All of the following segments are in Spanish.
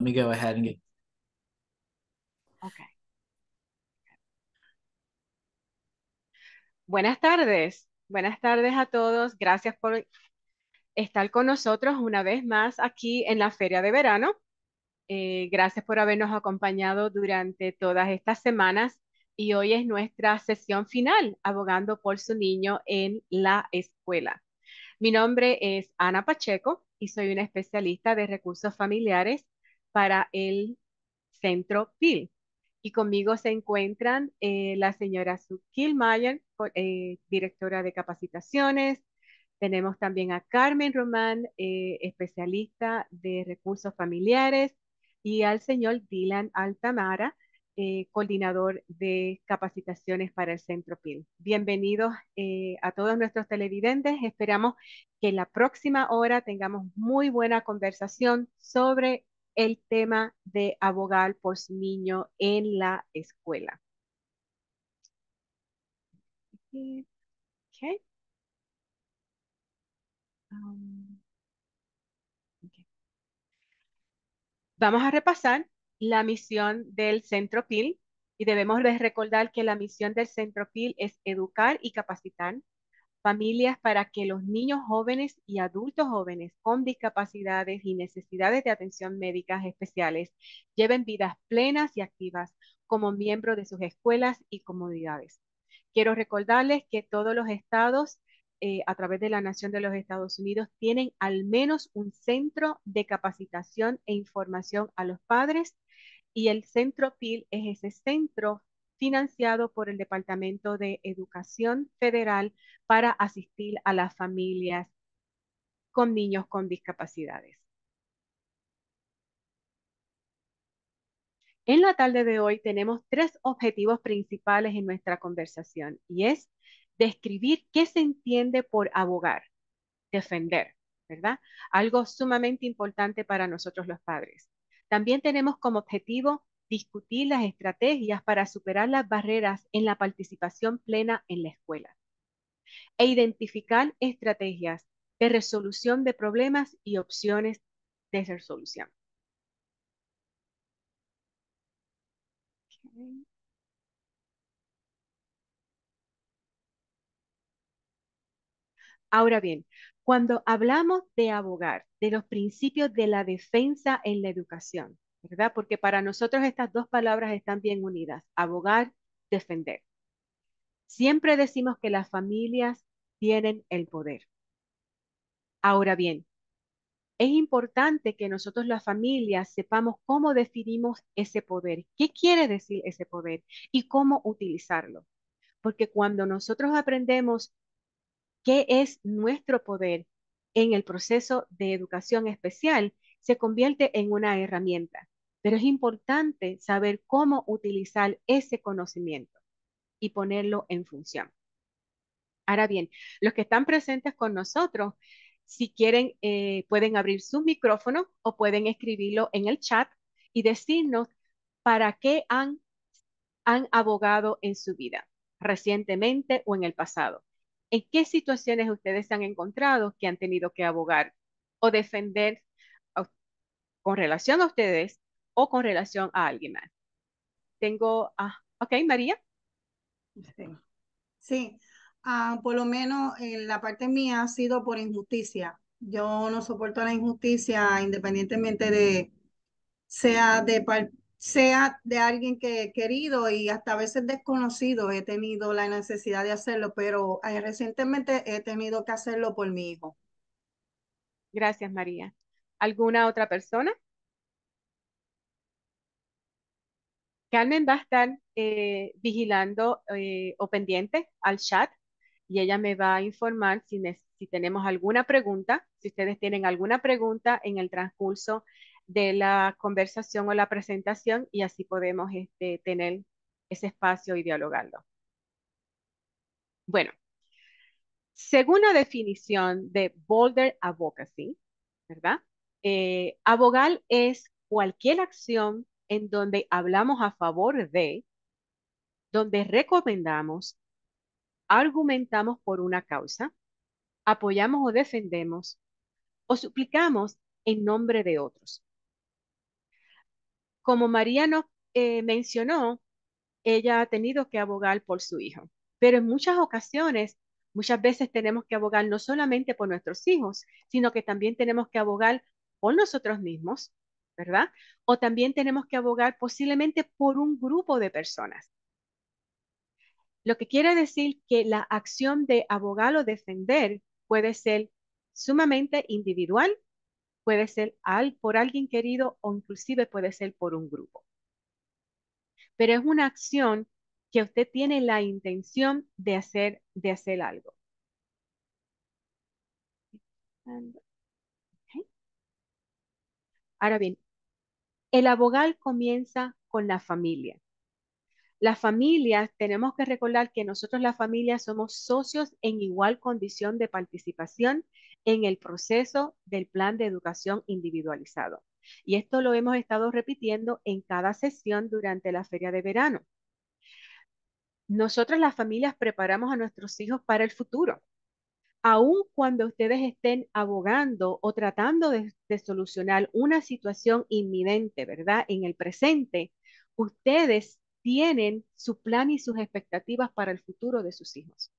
me go ahead and get. Okay. Buenas tardes. Buenas tardes a todos. Gracias por estar con nosotros una vez más aquí en la Feria de Verano. Eh, gracias por habernos acompañado durante todas estas semanas y hoy es nuestra sesión final, Abogando por su niño en la escuela. Mi nombre es Ana Pacheco y soy una especialista de recursos familiares para el centro PIL. Y conmigo se encuentran eh, la señora Sue Kilmayer, eh, directora de capacitaciones. Tenemos también a Carmen Román, eh, especialista de recursos familiares, y al señor Dylan Altamara, coordinador de capacitaciones para el Centro PIL. Bienvenidos a todos nuestros televidentes. Esperamos que en la próxima hora tengamos muy buena conversación sobre el tema de abogar por niño en la escuela. Um, Vamos a repasar la misión del Centro PIL y debemos recordar que la misión del Centro PIL es educar y capacitar familias para que los niños jóvenes y adultos jóvenes con discapacidades y necesidades de atención médica especiales lleven vidas plenas y activas como miembros de sus escuelas y comunidades. Quiero recordarles que todos los estados eh, a través de la Nación de los Estados Unidos tienen al menos un centro de capacitación e información a los padres y el centro PIL es ese centro financiado por el Departamento de Educación Federal para asistir a las familias con niños con discapacidades. En la tarde de hoy tenemos tres objetivos principales en nuestra conversación y es describir qué se entiende por abogar, defender, ¿verdad? Algo sumamente importante para nosotros los padres. También tenemos como objetivo discutir las estrategias para superar las barreras en la participación plena en la escuela e identificar estrategias de resolución de problemas y opciones de resolución. Ahora bien, cuando hablamos de abogar de los principios de la defensa en la educación, ¿verdad? Porque para nosotros estas dos palabras están bien unidas, abogar, defender. Siempre decimos que las familias tienen el poder. Ahora bien, es importante que nosotros las familias sepamos cómo definimos ese poder, qué quiere decir ese poder y cómo utilizarlo. Porque cuando nosotros aprendemos qué es nuestro poder en el proceso de educación especial, se convierte en una herramienta. Pero es importante saber cómo utilizar ese conocimiento y ponerlo en función. Ahora bien, los que están presentes con nosotros, si quieren, eh, pueden abrir su micrófono o pueden escribirlo en el chat y decirnos para qué han, han abogado en su vida, recientemente o en el pasado. ¿En qué situaciones ustedes se han encontrado que han tenido que abogar o defender con relación a ustedes o con relación a alguien más. Tengo, ah, ok, María. Sí, ah, por lo menos en la parte mía ha sido por injusticia. Yo no soporto la injusticia independientemente de, sea de, sea de alguien que he querido y hasta a veces desconocido, he tenido la necesidad de hacerlo, pero eh, recientemente he tenido que hacerlo por mi hijo. Gracias, María. ¿Alguna otra persona? Carmen va a estar eh, vigilando eh, o pendiente al chat y ella me va a informar si, si, tenemos alguna pregunta, si ustedes tienen alguna pregunta en el transcurso de la conversación o la presentación y así podemos este, tener ese espacio y dialogarlo. Bueno, según la definición de Boulder Advocacy, ¿verdad? Eh, abogar es cualquier acción en donde hablamos a favor de, donde recomendamos, argumentamos por una causa, apoyamos o defendemos, o suplicamos en nombre de otros. Como María nos eh, mencionó, ella ha tenido que abogar por su hijo, pero en muchas ocasiones, muchas veces tenemos que abogar no solamente por nuestros hijos, sino que también tenemos que abogar por nosotros mismos, ¿verdad? O también tenemos que abogar posiblemente por un grupo de personas. Lo que quiere decir que la acción de abogar o defender puede ser sumamente individual, puede ser al, por alguien querido o inclusive puede ser por un grupo. Pero es una acción que usted tiene la intención de hacer, de hacer algo. Ahora bien, el abogal comienza con la familia. La familia, tenemos que recordar que nosotros las familias somos socios en igual condición de participación en el proceso del plan de educación individualizado. Y esto lo hemos estado repitiendo en cada sesión durante la feria de verano. Nosotras las familias preparamos a nuestros hijos para el futuro aun cuando ustedes estén abogando o tratando de, de, solucionar una situación inminente, ¿verdad? En el presente, ustedes tienen su plan y sus expectativas para el futuro de sus hijos.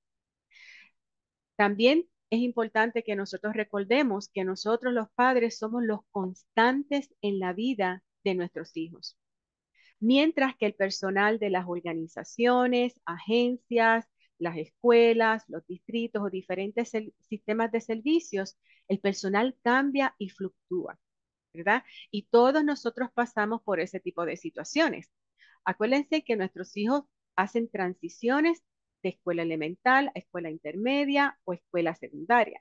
También es importante que nosotros recordemos que nosotros los padres somos los constantes en la vida de nuestros hijos, mientras que el personal de las organizaciones, agencias, las escuelas, los distritos o diferentes sistemas de servicios, el personal cambia y fluctúa, ¿verdad? Y todos nosotros pasamos por ese tipo de situaciones. Acuérdense que nuestros hijos hacen transiciones de escuela elemental a escuela intermedia o escuela secundaria,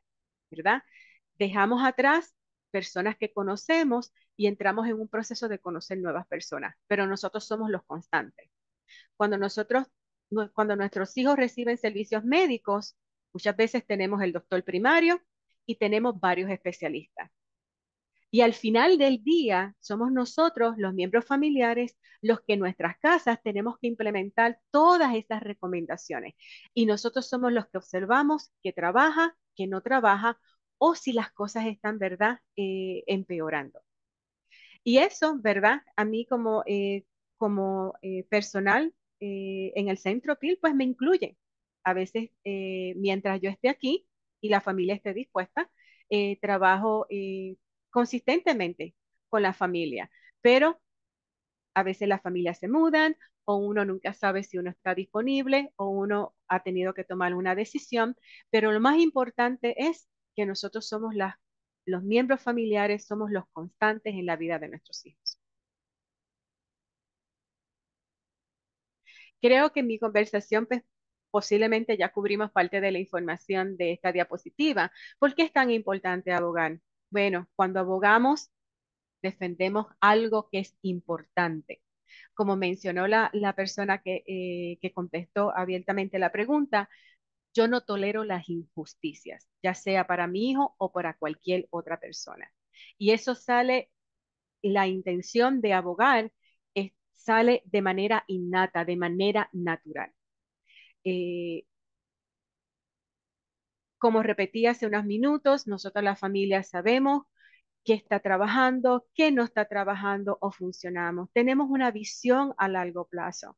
¿verdad? Dejamos atrás personas que conocemos y entramos en un proceso de conocer nuevas personas, pero nosotros somos los constantes. Cuando nosotros cuando nuestros hijos reciben servicios médicos, muchas veces tenemos el doctor primario y tenemos varios especialistas. Y al final del día, somos nosotros, los miembros familiares, los que en nuestras casas tenemos que implementar todas estas recomendaciones. Y nosotros somos los que observamos que trabaja, que no trabaja, o si las cosas están, ¿verdad?, eh, empeorando. Y eso, ¿verdad?, a mí como, eh, como eh, personal eh, en el centro PIL, pues me incluyen. A veces, eh, mientras yo esté aquí y la familia esté dispuesta, eh, trabajo consistentemente con la familia, pero a veces las familias se mudan o uno nunca sabe si uno está disponible o uno ha tenido que tomar una decisión, pero lo más importante es que nosotros somos los miembros familiares, somos los constantes en la vida de nuestros hijos. Creo que en mi conversación pues, posiblemente ya cubrimos parte de la información de esta diapositiva. ¿Por qué es tan importante abogar? Bueno, cuando abogamos, defendemos algo que es importante. Como mencionó la, la persona que, eh, que contestó abiertamente la pregunta, yo no tolero las injusticias, ya sea para mi hijo o para cualquier otra persona. Y eso sale la intención de abogar sale de manera innata, de manera natural. Eh, como repetí hace unos minutos, nosotros las familias sabemos qué está trabajando, qué no está trabajando o funcionamos. Tenemos una visión a largo plazo.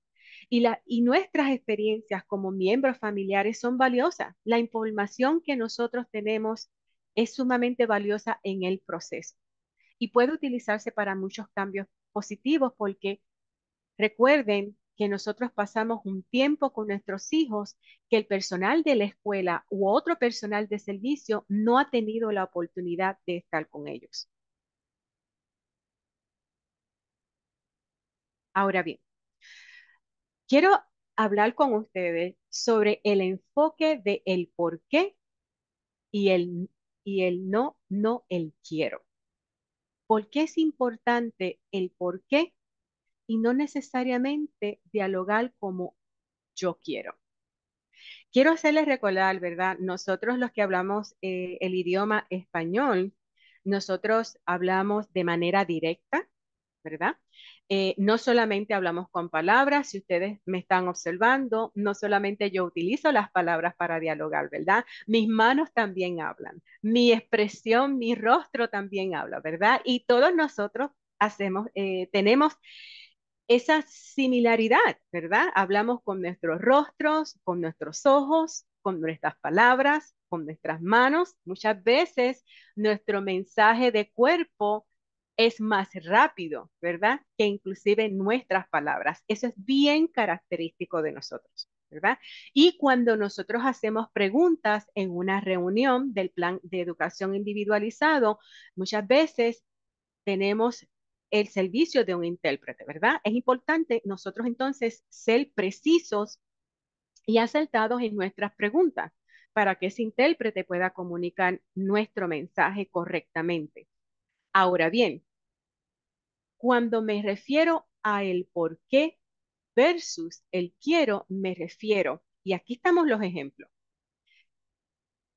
Y, y nuestras experiencias como miembros familiares son valiosas. La información que nosotros tenemos es sumamente valiosa en el proceso y puede utilizarse para muchos cambios positivos porque Recuerden que nosotros pasamos un tiempo con nuestros hijos que el personal de la escuela u otro personal de servicio no ha tenido la oportunidad de estar con ellos. Ahora bien, quiero hablar con ustedes sobre el enfoque de el por qué y el, y el no, no el quiero. ¿Por qué es importante el por qué y no necesariamente dialogar como yo quiero. Quiero hacerles recordar, ¿verdad? Nosotros los que hablamos eh, el idioma español, nosotros hablamos de manera directa, ¿verdad? Eh, no solamente hablamos con palabras, si ustedes me están observando, no solamente yo utilizo las palabras para dialogar, ¿verdad? Mis manos también hablan, mi expresión, mi rostro también habla, ¿verdad? Y todos nosotros hacemos, eh, tenemos esa similaridad, ¿verdad? Hablamos con nuestros rostros, con nuestros ojos, con nuestras palabras, con nuestras manos. Muchas veces nuestro mensaje de cuerpo es más rápido, ¿verdad? Que inclusive nuestras palabras. Eso es bien característico de nosotros, ¿verdad? Y cuando nosotros hacemos preguntas en una reunión del plan de educación individualizado, muchas veces tenemos el servicio de un intérprete, ¿verdad? Es importante nosotros entonces ser precisos y acertados en nuestras preguntas para que ese intérprete pueda comunicar nuestro mensaje correctamente. Ahora bien, cuando me refiero a el por qué versus el quiero, me refiero, y aquí estamos los ejemplos.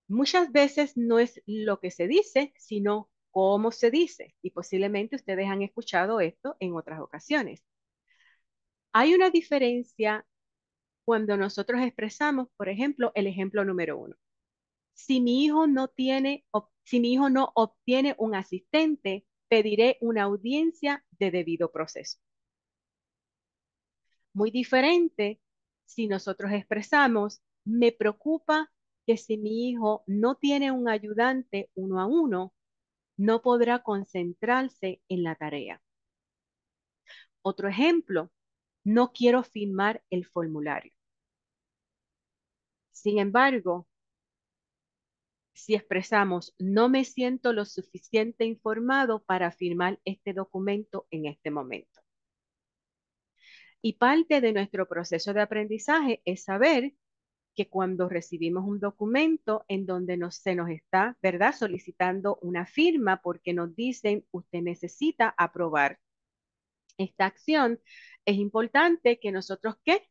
Muchas veces no es lo que se dice, sino cómo se dice, y posiblemente ustedes han escuchado esto en otras ocasiones. Hay una diferencia cuando nosotros expresamos, por ejemplo, el ejemplo número uno. Si mi hijo no tiene, si mi hijo no obtiene un asistente, pediré una audiencia de debido proceso. Muy diferente si nosotros expresamos, me preocupa que si mi hijo no tiene un ayudante uno a uno, no podrá concentrarse en la tarea. Otro ejemplo, no quiero firmar el formulario. Sin embargo, si expresamos no me siento lo suficiente informado para firmar este documento en este momento. Y parte de nuestro proceso de aprendizaje es saber que cuando recibimos un documento en donde nos, se nos está, ¿verdad?, solicitando una firma porque nos dicen, usted necesita aprobar esta acción, es importante que nosotros, que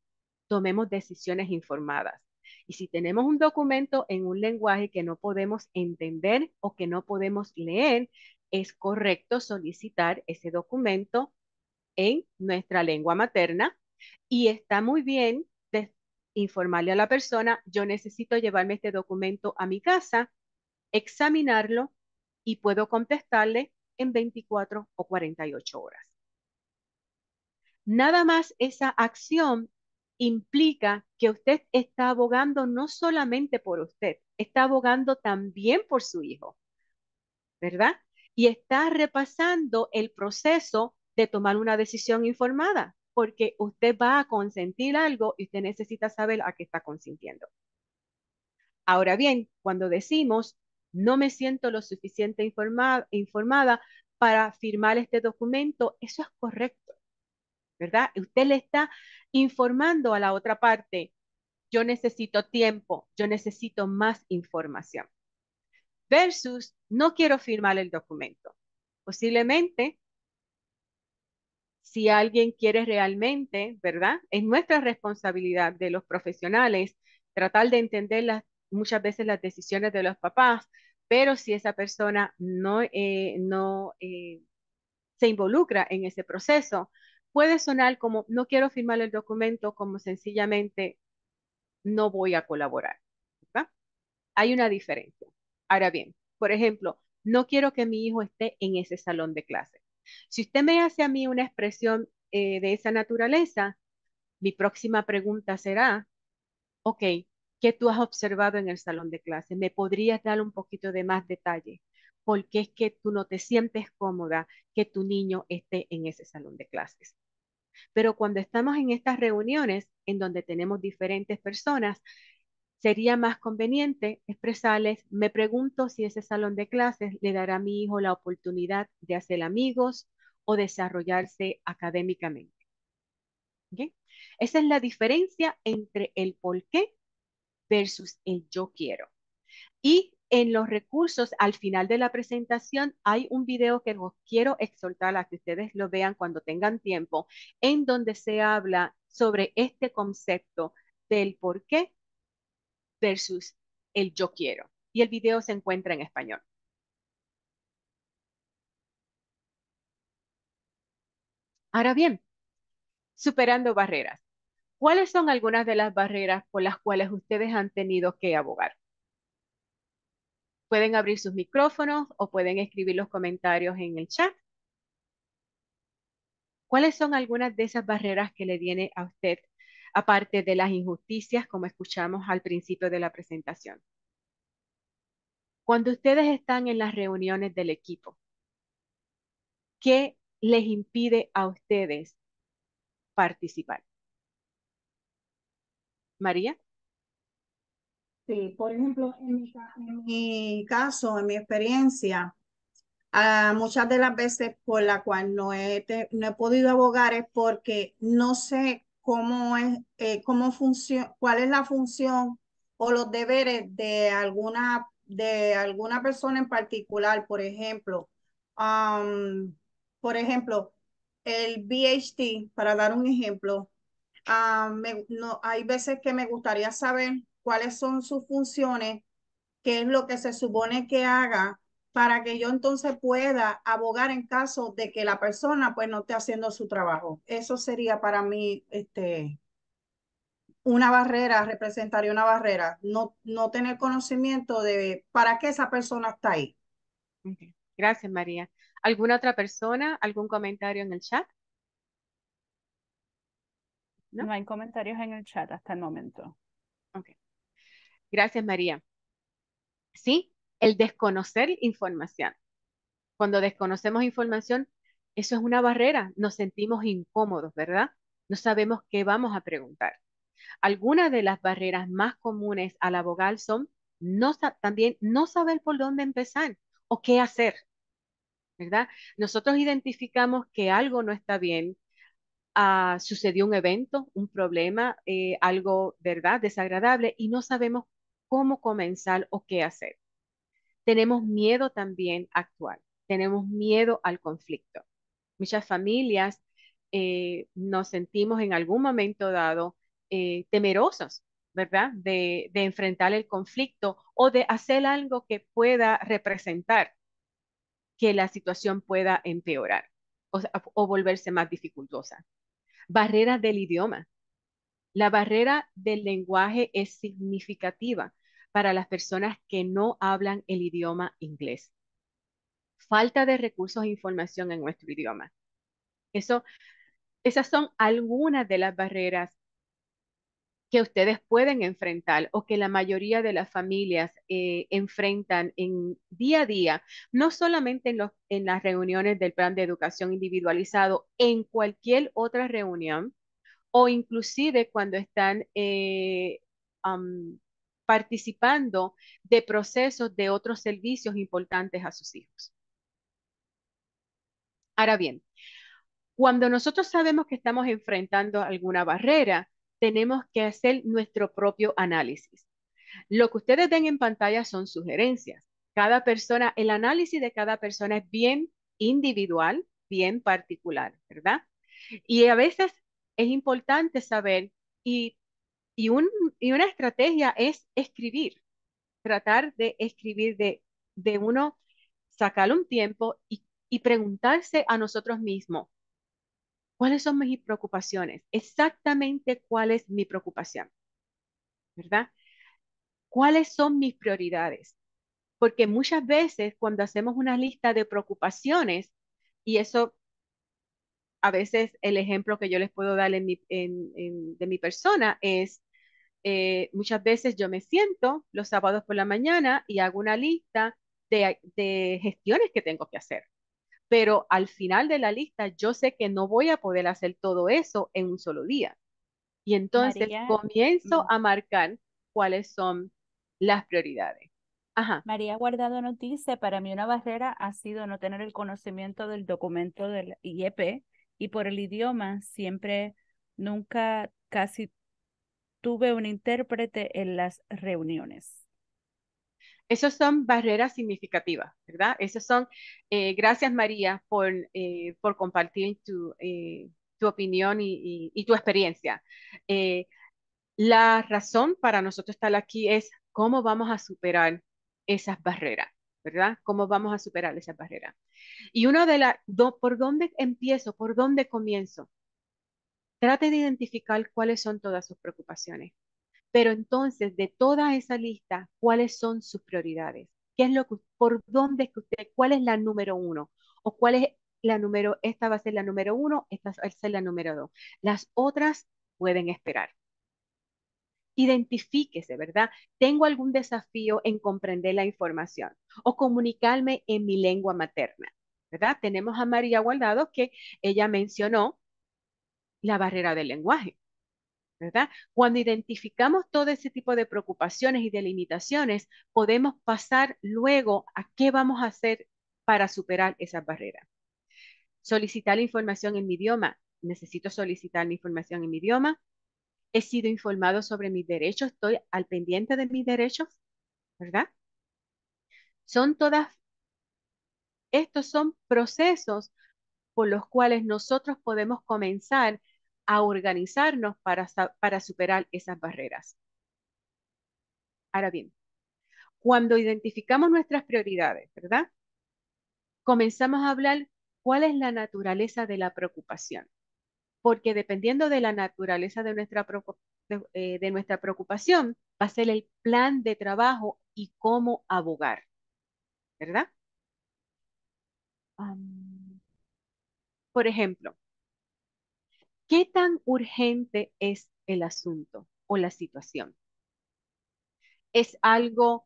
Tomemos decisiones informadas. Y si tenemos un documento en un lenguaje que no podemos entender o que no podemos leer, es correcto solicitar ese documento en nuestra lengua materna y está muy bien informarle a la persona, yo necesito llevarme este documento a mi casa, examinarlo y puedo contestarle en 24 o 48 horas. Nada más esa acción implica que usted está abogando no solamente por usted, está abogando también por su hijo, ¿verdad? Y está repasando el proceso de tomar una decisión informada porque usted va a consentir algo y usted necesita saber a qué está consintiendo. Ahora bien, cuando decimos, no me siento lo suficiente informada, informada para firmar este documento, eso es correcto, ¿verdad? Usted le está informando a la otra parte, yo necesito tiempo, yo necesito más información. Versus, no quiero firmar el documento. Posiblemente si alguien quiere realmente, ¿verdad? Es nuestra responsabilidad de los profesionales tratar de entender las, muchas veces las decisiones de los papás, pero si esa persona no, eh, no eh, se involucra en ese proceso, puede sonar como no quiero firmar el documento, como sencillamente no voy a colaborar. ¿verdad? Hay una diferencia. Ahora bien, por ejemplo, no quiero que mi hijo esté en ese salón de clases. Si usted me hace a mí una expresión eh, de esa naturaleza, mi próxima pregunta será, ok, ¿qué tú has observado en el salón de clases? ¿Me podrías dar un poquito de más detalle? ¿Por qué es que tú no te sientes cómoda que tu niño esté en ese salón de clases? Pero cuando estamos en estas reuniones en donde tenemos diferentes personas, sería más conveniente expresarles, me pregunto si ese salón de clases le dará a mi hijo la oportunidad de hacer amigos o desarrollarse académicamente. Esa es la diferencia entre el por qué versus el yo quiero. Y en los recursos, al final de la presentación, hay un video que os quiero exhortar a que ustedes lo vean cuando tengan tiempo, en donde se habla sobre este concepto del por qué versus el yo quiero. Y el video se encuentra en español. Ahora bien, superando barreras. ¿Cuáles son algunas de las barreras por las cuales ustedes han tenido que abogar? Pueden abrir sus micrófonos o pueden escribir los comentarios en el chat. ¿Cuáles son algunas de esas barreras que le viene a usted aparte de las injusticias, como escuchamos al principio de la presentación. Cuando ustedes están en las reuniones del equipo, ¿qué les impide a ustedes participar? María. Sí, por ejemplo, en mi, caso, en mi experiencia, ah, muchas de las veces por la cual no he, no he podido abogar es porque no sé cómo es, eh, cómo funciona, cuál es la función o los deberes de alguna, de alguna persona en particular, por ejemplo. por ejemplo, el BHT, para dar un ejemplo, ah, no, hay veces que me gustaría saber cuáles son sus funciones, qué es lo que se supone que haga para que yo entonces pueda abogar en caso de que la persona pues no esté haciendo su trabajo. Eso sería para mí este, una barrera, representaría una barrera, no, no tener conocimiento de para qué esa persona está ahí. Gracias, María. ¿Alguna otra persona? ¿Algún comentario en el chat? ¿No? hay comentarios en el chat hasta el momento. Okay. Gracias, María. Sí, el desconocer información. Cuando desconocemos información, eso es una barrera, nos sentimos incómodos, ¿verdad? No sabemos qué vamos a preguntar. Algunas de las barreras más comunes al abogado son no, también no saber por dónde empezar o qué hacer, ¿verdad? Nosotros identificamos que algo no está bien, ah, sucedió un evento, un problema, eh, algo, ¿verdad?, desagradable y no sabemos cómo comenzar o qué hacer. Tenemos miedo también a actuar, tenemos miedo al conflicto. Muchas familias eh, nos sentimos en algún momento dado eh, temerosos, ¿verdad? De, enfrentar el conflicto o de hacer algo que pueda representar que la situación pueda empeorar o, volverse más dificultosa. Barrera del idioma. La barrera del lenguaje es significativa para las personas que no hablan el idioma inglés. Falta de recursos e información en nuestro idioma. Eso, esas son algunas de las barreras que ustedes pueden enfrentar o que la mayoría de las familias eh, enfrentan en día a día, no solamente en, las reuniones del plan de educación individualizado, en cualquier otra reunión o inclusive cuando están eh, participando de procesos de otros servicios importantes a sus hijos. Ahora bien, cuando nosotros sabemos que estamos enfrentando alguna barrera, tenemos que hacer nuestro propio análisis. Lo que ustedes ven en pantalla son sugerencias. Cada persona, el análisis de cada persona es bien individual, bien particular, ¿verdad? Y a veces es importante saber y y, un, y una estrategia es escribir, tratar de escribir, de, de uno sacar un tiempo y, y preguntarse a nosotros mismos, ¿cuáles son mis preocupaciones? Exactamente cuál es mi preocupación, ¿verdad? ¿Cuáles son mis prioridades? Porque muchas veces cuando hacemos una lista de preocupaciones, y eso a veces el ejemplo que yo les puedo dar en, de mi persona es, eh, muchas veces yo me siento los sábados por la mañana y hago una lista de, gestiones que tengo que hacer. Pero al final de la lista yo sé que no voy a poder hacer todo eso en un solo día. Y entonces comienzo mm. a marcar cuáles son las prioridades. Ajá. María Guardado nos para mí una barrera ha sido no tener el conocimiento del documento del IEP y por el idioma siempre, nunca casi tuve un intérprete en las reuniones. Esas son barreras significativas, ¿verdad? Esas son, eh, gracias María por, eh, por compartir tu, eh, tu opinión y, y, tu experiencia. la razón para nosotros estar aquí es cómo vamos a superar esas barreras, ¿verdad? ¿Cómo vamos a superar esas barreras? Y una de las, ¿por dónde empiezo? ¿Por dónde comienzo? Trate de identificar cuáles son todas sus preocupaciones. Pero entonces, de toda esa lista, ¿cuáles son sus prioridades? ¿Qué es lo por dónde es que usted, cuál es la número uno? ¿O cuál es la número, esta va a ser la número uno, esta va a ser la número dos? Las otras pueden esperar. Identifíquese, ¿verdad? ¿Tengo algún desafío en comprender la información o comunicarme en mi lengua materna? ¿Verdad? Tenemos a María Guardado que ella mencionó la barrera del lenguaje. ¿verdad? Cuando identificamos todo ese tipo de preocupaciones y de limitaciones, podemos pasar luego a qué vamos a hacer para superar esas barreras. Solicitar información en mi idioma. Necesito solicitar mi información en mi idioma. He sido informado sobre mis derechos. Estoy al pendiente de mis derechos, ¿verdad? Son todas, estos son procesos por los cuales nosotros podemos comenzar a organizarnos para, para superar esas barreras. Ahora bien, cuando identificamos nuestras prioridades, ¿verdad? Comenzamos a hablar cuál es la naturaleza de la preocupación, porque dependiendo de la naturaleza de nuestra, eh, nuestra preocupación, va a ser el plan de trabajo y cómo abogar, ¿verdad? por ejemplo, ¿Qué tan urgente es el asunto o la situación? ¿Es algo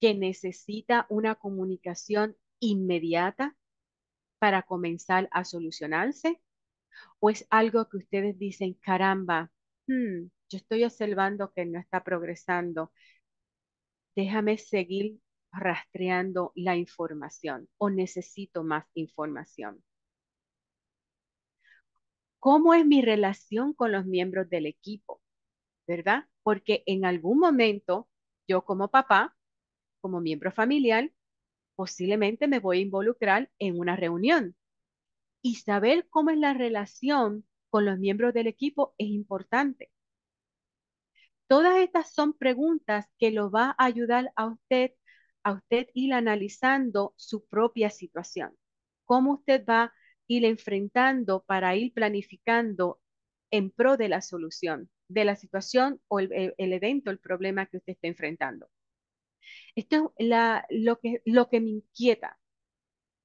que necesita una comunicación inmediata para comenzar a solucionarse? ¿O es algo que ustedes dicen, caramba, hmm, yo estoy observando que no está progresando? Déjame seguir rastreando la información o necesito más información. ¿Cómo es mi relación con los miembros del equipo? ¿Verdad? Porque en algún momento yo como papá, como miembro familiar, posiblemente me voy a involucrar en una reunión. Y saber cómo es la relación con los miembros del equipo es importante. Todas estas son preguntas que lo va a ayudar a usted, a usted ir analizando su propia situación. Cómo usted va ir enfrentando para ir planificando en pro de la solución, de la situación o el, evento, el problema que usted está enfrentando. Esto es lo, que, lo que me inquieta.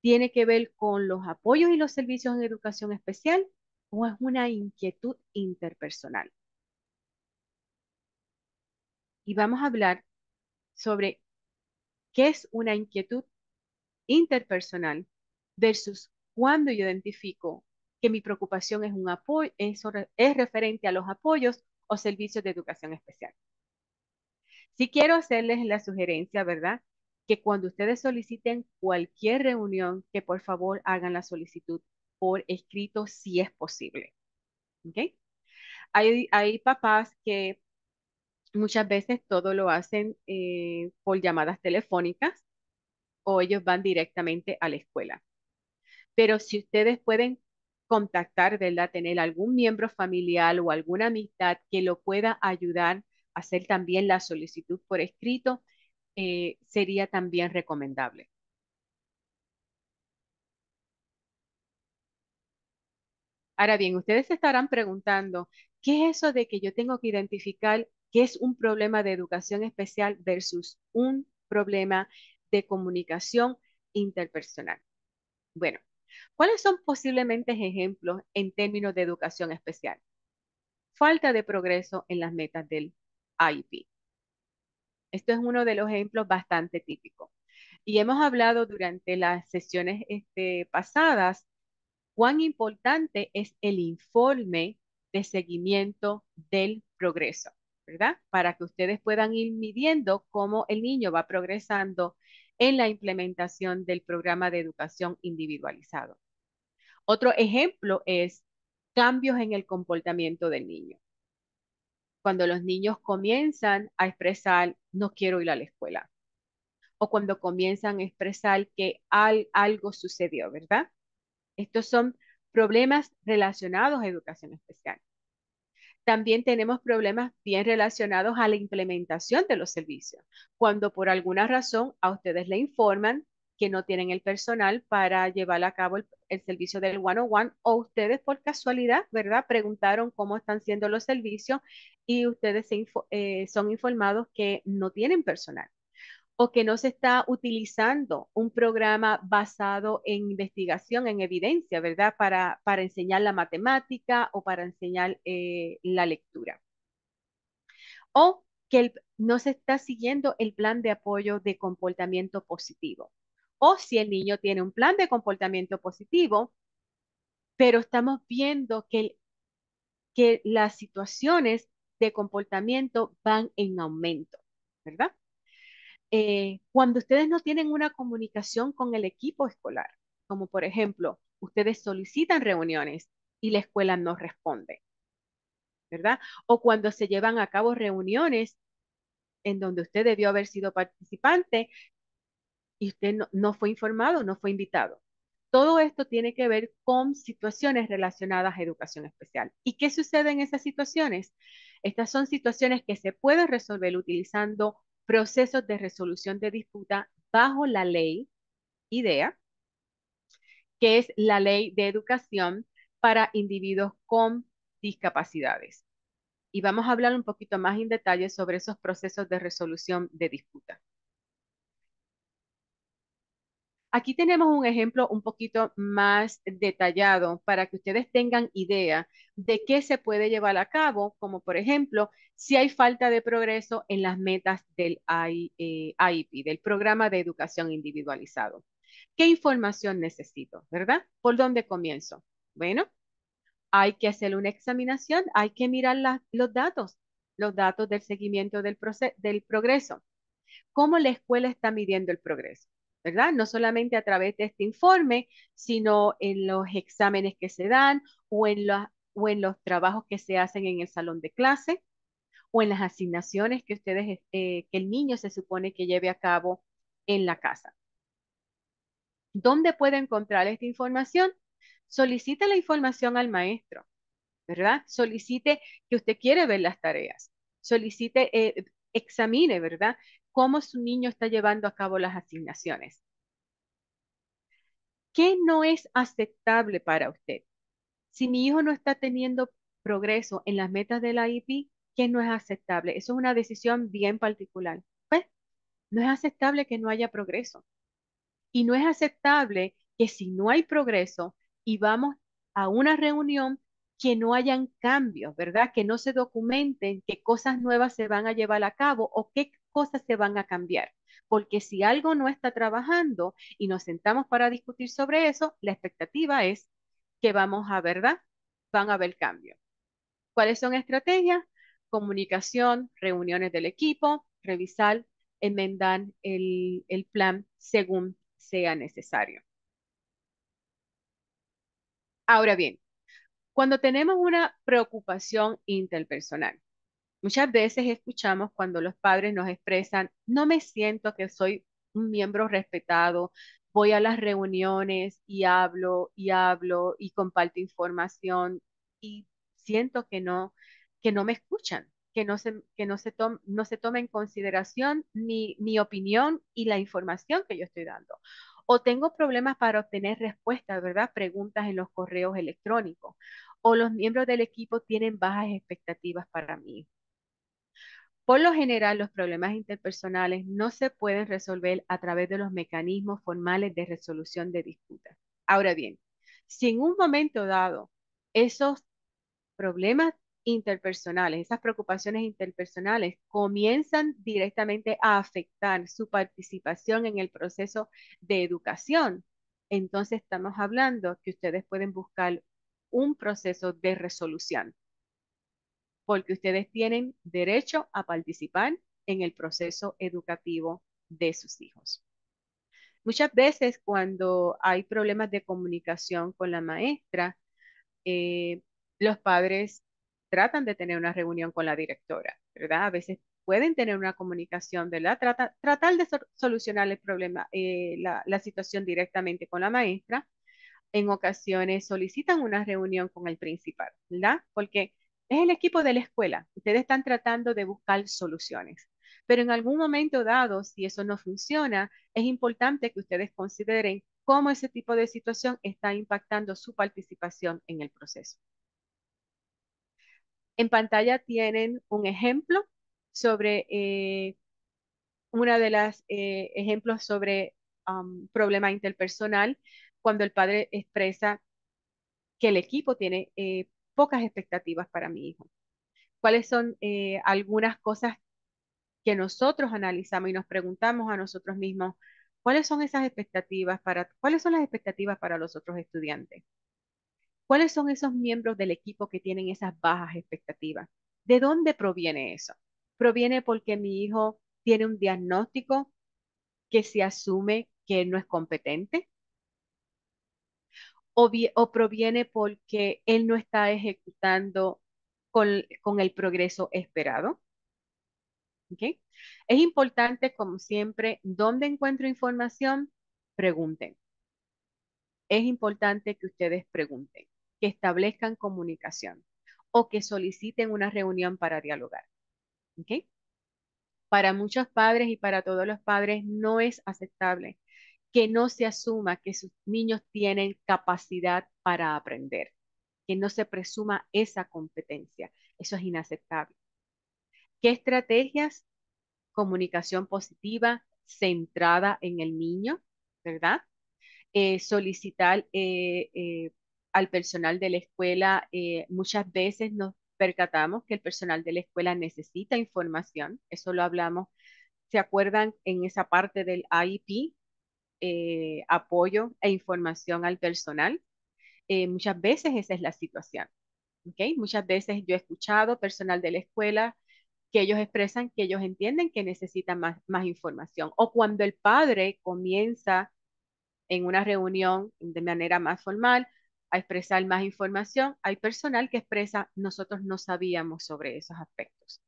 Tiene que ver con los apoyos y los servicios en educación especial o es una inquietud interpersonal. Y vamos a hablar sobre qué es una inquietud interpersonal versus cuando yo identifico que mi preocupación es, un apoyo, es, referente a los apoyos o servicios de educación especial. Si quiero hacerles la sugerencia, ¿verdad? Que cuando ustedes soliciten cualquier reunión, que por favor hagan la solicitud por escrito si es posible. ¿Okay? Hay, papás que muchas veces todo lo hacen eh, por llamadas telefónicas o ellos van directamente a la escuela. Pero si ustedes pueden contactar, ¿verdad? Tener algún miembro familiar o alguna amistad que lo pueda ayudar a hacer también la solicitud por escrito, eh, sería también recomendable. Ahora bien, ustedes se estarán preguntando, ¿qué es eso de que yo tengo que identificar qué es un problema de educación especial versus un problema de comunicación interpersonal? Bueno, ¿Cuáles son posiblemente ejemplos en términos de educación especial? Falta de progreso en las metas del IEP. Esto es uno de los ejemplos bastante típicos. Y hemos hablado durante las sesiones este, pasadas cuán importante es el informe de seguimiento del progreso, ¿verdad? Para que ustedes puedan ir midiendo cómo el niño va progresando en la implementación del programa de educación individualizado. Otro ejemplo es cambios en el comportamiento del niño. Cuando los niños comienzan a expresar, no quiero ir a la escuela. O cuando comienzan a expresar que algo sucedió, ¿verdad? Estos son problemas relacionados a educación especial. También tenemos problemas bien relacionados a la implementación de los servicios. Cuando por alguna razón a ustedes le informan que no tienen el personal para llevar a cabo el, servicio del one one o ustedes por casualidad, ¿verdad? Preguntaron cómo están siendo los servicios y ustedes eh, son informados que no tienen personal o que no se está utilizando un programa basado en investigación, en evidencia, ¿verdad? Para, para enseñar la matemática o para enseñar eh, la lectura. O que no se está siguiendo el plan de apoyo de comportamiento positivo. O si el niño tiene un plan de comportamiento positivo, pero estamos viendo que, que las situaciones de comportamiento van en aumento, ¿verdad? Eh, cuando ustedes no tienen una comunicación con el equipo escolar, como por ejemplo, ustedes solicitan reuniones y la escuela no responde, ¿verdad? O cuando se llevan a cabo reuniones en donde usted debió haber sido participante y usted no, no fue informado, no fue invitado. Todo esto tiene que ver con situaciones relacionadas a educación especial. ¿Y qué sucede en esas situaciones? Estas son situaciones que se pueden resolver utilizando procesos de resolución de disputa bajo la ley IDEA, que es la ley de educación para individuos con discapacidades. Y vamos a hablar un poquito más en detalle sobre esos procesos de resolución de disputa. Aquí tenemos un ejemplo un poquito más detallado para que ustedes tengan idea de qué se puede llevar a cabo, como por ejemplo, si hay falta de progreso en las metas del IEP, eh, e del Programa de Educación Individualizado. ¿Qué información necesito, verdad? ¿Por dónde comienzo? Bueno, hay que hacer una examinación, hay que mirar los datos, los datos del seguimiento del progreso. ¿Cómo la escuela está midiendo el progreso? ¿verdad? No solamente a través de este informe, sino en los exámenes que se dan o en, los, o en los trabajos que se hacen en el salón de clase o en las asignaciones que ustedes, eh, que el niño se supone que lleve a cabo en la casa. ¿Dónde puede encontrar esta información? Solicite la información al maestro, ¿verdad? Solicite que usted quiere ver las tareas. Solicite, eh, examine, ¿verdad? cómo su niño está llevando a cabo las asignaciones. ¿Qué no es aceptable para usted? Si mi hijo no está teniendo progreso en las metas de la IP, ¿qué no es aceptable? Eso es una decisión bien particular. Pues, no es aceptable que no haya progreso. Y no es aceptable que si no hay progreso y vamos a una reunión, que no hayan cambios, ¿verdad? Que no se documenten qué cosas nuevas se van a llevar a cabo o qué cosas se van a cambiar. Porque si algo no está trabajando y nos sentamos para discutir sobre eso, la expectativa es que vamos a, ¿verdad? Van a haber cambio ¿Cuáles son estrategias? Comunicación, reuniones del equipo, revisar, enmendar el plan según sea necesario. Ahora bien, cuando tenemos una preocupación interpersonal, Muchas veces escuchamos cuando los padres nos expresan, no me siento que soy un miembro respetado, voy a las reuniones y hablo y hablo y comparto información y siento que no, que no me escuchan, que no se, que toma en consideración mi, mi opinión y la información que yo estoy dando o tengo problemas para obtener respuestas, ¿verdad? Preguntas en los correos electrónicos, o los miembros del equipo tienen bajas expectativas para mí, por lo general, los problemas interpersonales no se pueden resolver a través de los mecanismos formales de resolución de disputas. Ahora bien, si en un momento dado esos problemas interpersonales, esas preocupaciones interpersonales comienzan directamente a afectar su participación en el proceso de educación, entonces estamos hablando que ustedes pueden buscar un proceso de resolución porque ustedes tienen derecho a participar en el proceso educativo de sus hijos. Muchas veces cuando hay problemas de comunicación con la maestra, eh, los padres tratan de tener una reunión con la directora, ¿verdad? A veces pueden tener una comunicación, ¿verdad? Trata, tratar de solucionar el problema, eh, la, la situación directamente con la maestra. En ocasiones solicitan una reunión con el principal, ¿verdad? Porque es el equipo de la escuela. Ustedes están tratando de buscar soluciones. Pero en algún momento dado, si eso no funciona, es importante que ustedes consideren cómo ese tipo de situación está impactando su participación en el proceso. En pantalla tienen un ejemplo sobre eh, una de las eh, ejemplos sobre un um, problema interpersonal cuando el padre expresa que el equipo tiene eh, pocas expectativas para mi hijo. ¿Cuáles son eh, algunas cosas que nosotros analizamos y nos preguntamos a nosotros mismos? ¿Cuáles son esas expectativas para, cuáles son las expectativas para los otros estudiantes? ¿Cuáles son esos miembros del equipo que tienen esas bajas expectativas? ¿De dónde proviene eso? Proviene porque mi hijo tiene un diagnóstico que se asume que no es competente, o, proviene porque él no está ejecutando con, el progreso esperado. Es importante, como siempre, ¿dónde encuentro información? Pregunten. Es importante que ustedes pregunten, que establezcan comunicación o que soliciten una reunión para dialogar. Para muchos padres y para todos los padres no es aceptable que no se asuma que sus niños tienen capacidad para aprender, que no se presuma esa competencia. Eso es inaceptable. ¿Qué estrategias? Comunicación positiva centrada en el niño, ¿verdad? Eh, solicitar eh, eh, al personal de la escuela, muchas veces nos percatamos que el personal de la escuela necesita información, eso lo hablamos, ¿se acuerdan en esa parte del IEP, eh, apoyo e información al personal. Eh, muchas veces esa es la situación. ¿okay? Muchas veces yo he escuchado personal de la escuela que ellos expresan que ellos entienden que necesitan más, más información. O cuando el padre comienza en una reunión de manera más formal a expresar más información, hay personal que expresa, nosotros no sabíamos sobre esos aspectos.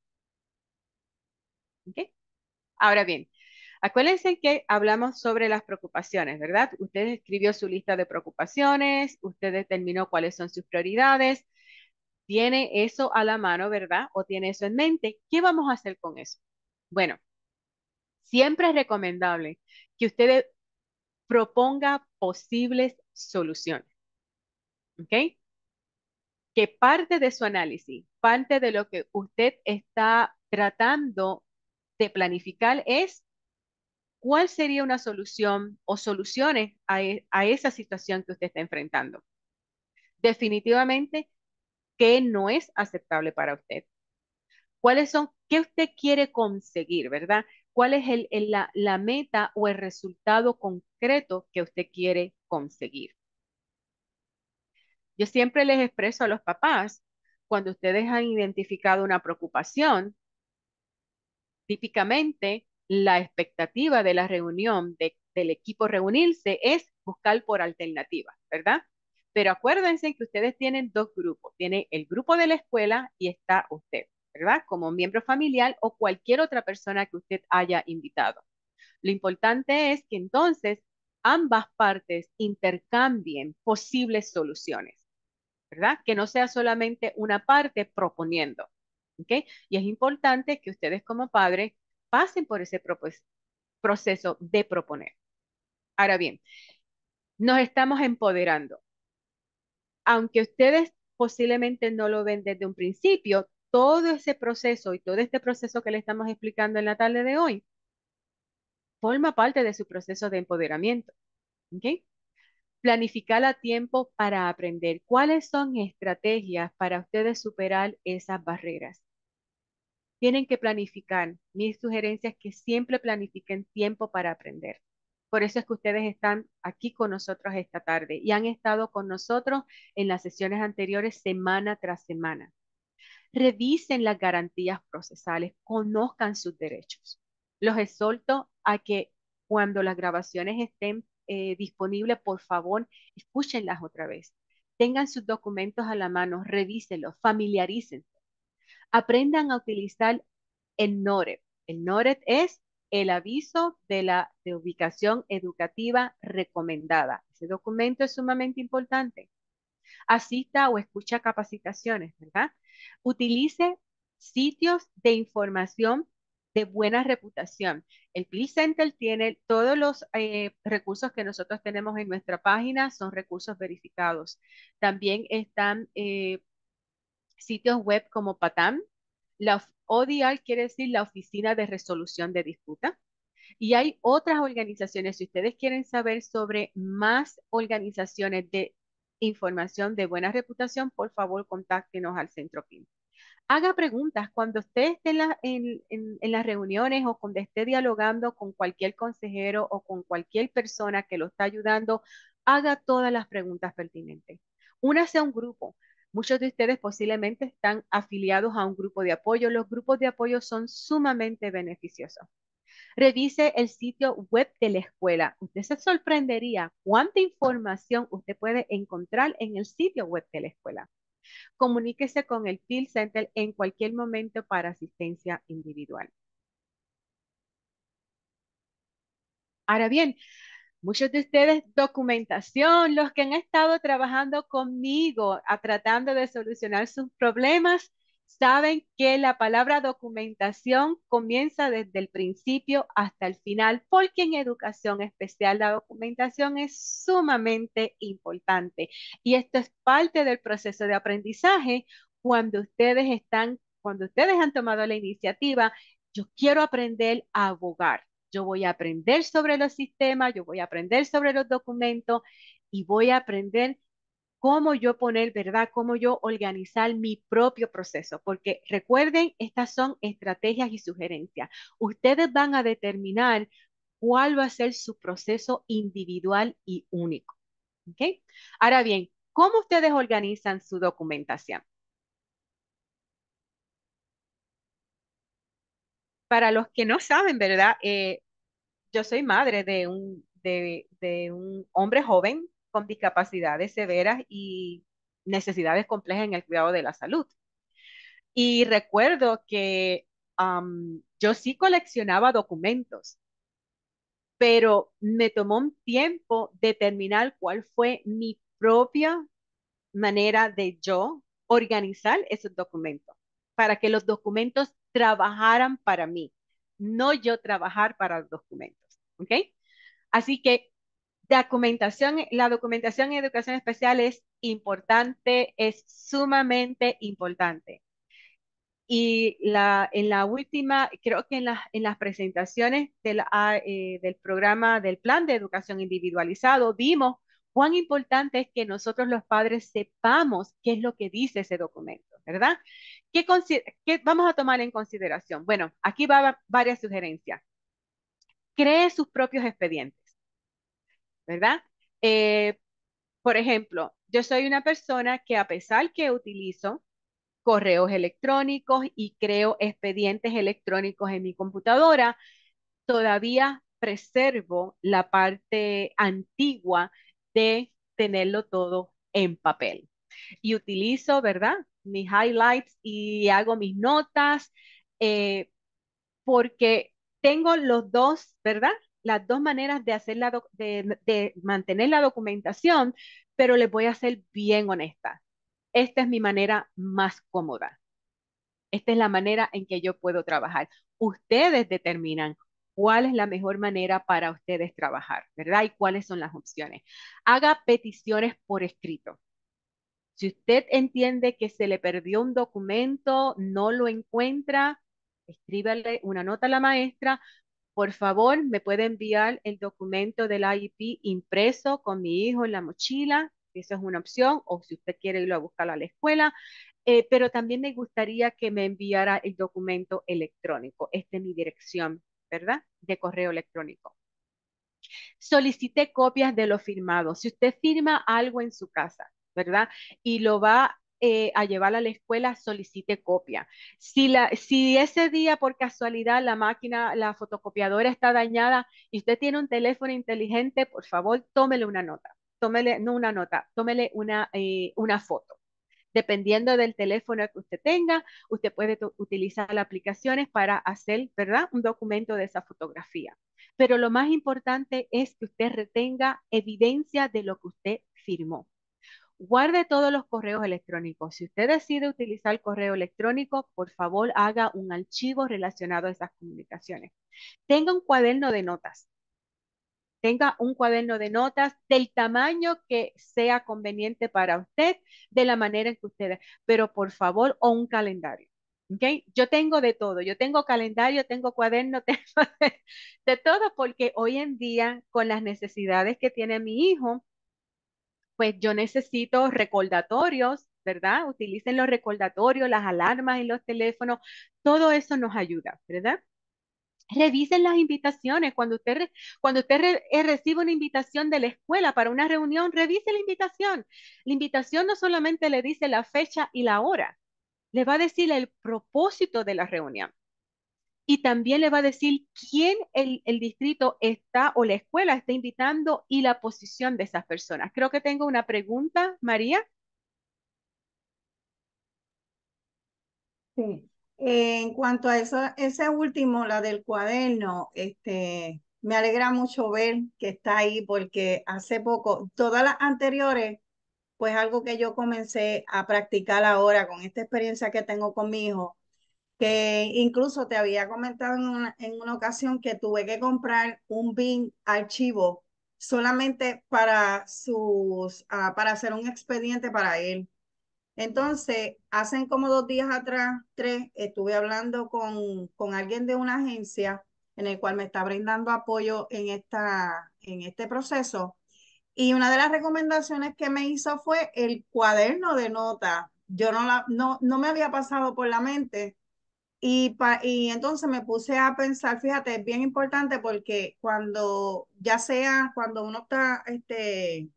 Ahora bien, Acuérdense que hablamos sobre las preocupaciones, ¿verdad? Usted escribió su lista de preocupaciones, usted determinó cuáles son sus prioridades, tiene eso a la mano, ¿verdad? O tiene eso en mente. ¿Qué vamos a hacer con eso? Bueno, siempre es recomendable que usted proponga posibles soluciones. ¿Ok? Que parte de su análisis, parte de lo que usted está tratando de planificar es ¿cuál sería una solución o soluciones e, a, esa situación que usted está enfrentando? Definitivamente, ¿qué no es aceptable para usted? ¿Cuáles son, qué usted quiere conseguir, verdad? ¿Cuál es la meta o el resultado concreto que usted quiere conseguir? Yo siempre les expreso a los papás, cuando ustedes han identificado una preocupación, típicamente la expectativa de la reunión, del equipo reunirse, es buscar por alternativas, ¿verdad? Pero acuérdense que ustedes tienen dos grupos. Tiene el grupo de la escuela y está usted, ¿verdad? Como miembro familiar o cualquier otra persona que usted haya invitado. Lo importante es que entonces ambas partes intercambien posibles soluciones, ¿verdad? Que no sea solamente una parte proponiendo. ¿ok? Y es importante que ustedes como padres pasen por ese proceso de proponer. Ahora bien, nos estamos empoderando. Aunque ustedes posiblemente no lo ven desde un principio, todo ese proceso y todo este proceso que le estamos explicando en la tarde de hoy forma parte de su proceso de empoderamiento. Planificar a tiempo para aprender cuáles son estrategias para ustedes superar esas barreras. Tienen que planificar. mis sugerencias es que siempre planifiquen tiempo para aprender. Por eso es que ustedes están aquí con nosotros esta tarde y han estado con nosotros en las sesiones anteriores semana tras semana. Revisen las garantías procesales, conozcan sus derechos. Los exhorto a que cuando las grabaciones estén eh, disponibles, por favor, escúchenlas otra vez. Tengan sus documentos a la mano, revísenlos, familiarícense. Aprendan a utilizar el NOREP. El NOREP es el aviso de la ubicación educativa recomendada. Ese documento es sumamente importante. Asista o escucha capacitaciones, ¿verdad? Utilice sitios de información de buena reputación. El Peace Center tiene todos los eh, recursos que nosotros tenemos en nuestra página, son recursos verificados. También están eh, sitios web como PATAM. La ODIAL quiere decir la Oficina de Resolución de Disputa. Y hay otras organizaciones, si ustedes quieren saber sobre más organizaciones de información de buena reputación, por favor, contáctenos al Centro PIN. Haga preguntas. Cuando usted esté en, las reuniones o cuando esté dialogando con cualquier consejero o con cualquier persona que lo está ayudando, haga todas las preguntas pertinentes. una a un grupo. Muchos de ustedes posiblemente están afiliados a un grupo de apoyo. Los grupos de apoyo son sumamente beneficiosos. Revise el sitio web de la escuela. Usted se sorprendería cuánta información usted puede encontrar en el sitio web de la escuela. Comuníquese con el Field Center en cualquier momento para asistencia individual. Ahora bien, Muchos de ustedes, documentación, los que han estado trabajando conmigo a tratando de solucionar sus problemas, saben que la palabra documentación comienza desde el principio hasta el final, porque en educación especial la documentación es sumamente importante. Y esto es parte del proceso de aprendizaje cuando ustedes están, cuando ustedes han tomado la iniciativa, yo quiero aprender a abogar yo voy a aprender sobre los sistemas, yo voy a aprender sobre los documentos y voy a aprender cómo yo poner, ¿verdad? Cómo yo organizar mi propio proceso, porque recuerden, estas son estrategias y sugerencias. Ustedes van a determinar cuál va a ser su proceso individual y único. Ahora bien, ¿cómo ustedes organizan su documentación? para los que no saben, ¿verdad? Eh, yo soy madre de un, de, un hombre joven con discapacidades severas y necesidades complejas en el cuidado de la salud. Y recuerdo que yo sí coleccionaba documentos, pero me tomó un tiempo determinar cuál fue mi propia manera de yo organizar esos documentos, para que los documentos trabajaran para mí, no yo trabajar para los documentos. ¿Ok? Así que documentación, la documentación en educación especial es importante, es sumamente importante. Y la, en la última, creo que en, en las presentaciones ah, eh, del programa del plan de educación individualizado, vimos cuán importante es que nosotros los padres sepamos qué es lo que dice ese documento. ¿verdad? ¿Qué, vamos a tomar en consideración? Bueno, aquí va varias sugerencias. Cree sus propios expedientes, ¿verdad? Eh, por ejemplo, yo soy una persona que a pesar que utilizo correos electrónicos y creo expedientes electrónicos en mi computadora, todavía preservo la parte antigua de tenerlo todo en papel. Y utilizo, ¿verdad? mis highlights y hago mis notas, eh, porque tengo los dos, ¿verdad? Las dos maneras de, hacer la de, de mantener la documentación, pero les voy a ser bien honesta. Esta es mi manera más cómoda. Esta es la manera en que yo puedo trabajar. Ustedes determinan cuál es la mejor manera para ustedes trabajar, ¿verdad? Y cuáles son las opciones. Haga peticiones por escrito. Si usted entiende que se le perdió un documento, no lo encuentra, escríbale una nota a la maestra. Por favor, me puede enviar el documento del IEP impreso con mi hijo en la mochila, eso es una opción, o si usted quiere irlo a buscar a la escuela. Eh, pero también me gustaría que me enviara el documento electrónico. Esta es mi dirección, ¿verdad? De correo electrónico. Solicité copias de lo firmado. Si usted firma algo en su casa, ¿verdad? Y lo va eh, a llevar a la escuela, solicite copia. Si, ese día por casualidad la máquina, la fotocopiadora está dañada y usted tiene un teléfono inteligente, por favor, tómele una nota, tómele, no una nota, tómele una, eh, una foto. Dependiendo del teléfono que usted tenga, usted puede utilizar aplicaciones para hacer, ¿verdad? Un documento de esa fotografía. Pero lo más importante es que usted retenga evidencia de lo que usted firmó. Guarde todos los correos electrónicos. Si usted decide utilizar el correo electrónico, por favor haga un archivo relacionado a esas comunicaciones. Tenga un cuaderno de notas. Tenga un cuaderno de notas del tamaño que sea conveniente para usted, de la manera en que ustedes. pero por favor, o un calendario. Okay. Yo tengo de todo, yo tengo calendario, tengo cuaderno, tengo de, todo, porque hoy en día, con las necesidades que tiene mi hijo, pues yo necesito recordatorios, ¿verdad? Utilicen los recordatorios, las alarmas en los teléfonos, todo eso nos ayuda, ¿verdad? Revisen las invitaciones. Cuando usted, cuando usted eh, recibe una invitación de la escuela para una reunión, revise la invitación. La invitación no solamente le dice la fecha y la hora, le va a decir el propósito de la reunión y también le va a decir quién el, distrito está o la escuela está invitando y la posición de esas personas. Creo que tengo una pregunta, María. Sí. en cuanto a eso, ese último, la del cuaderno, este, me alegra mucho ver que está ahí porque hace poco, todas las anteriores, pues algo que yo comencé a practicar ahora con esta experiencia que tengo con mi hijo, que incluso te había comentado en una, ocasión que tuve que comprar un bin archivo solamente para, sus, ah, para hacer un expediente para él. Entonces, hace como dos días atrás, tres, estuve hablando con, alguien de una agencia en el cual me está brindando apoyo en, esta, en este proceso. Y una de las recomendaciones que me hizo fue el cuaderno de notas. Yo no, la, no me había pasado por la mente y, y entonces me puse a pensar, fíjate, es bien importante porque cuando, ya sea cuando uno está este,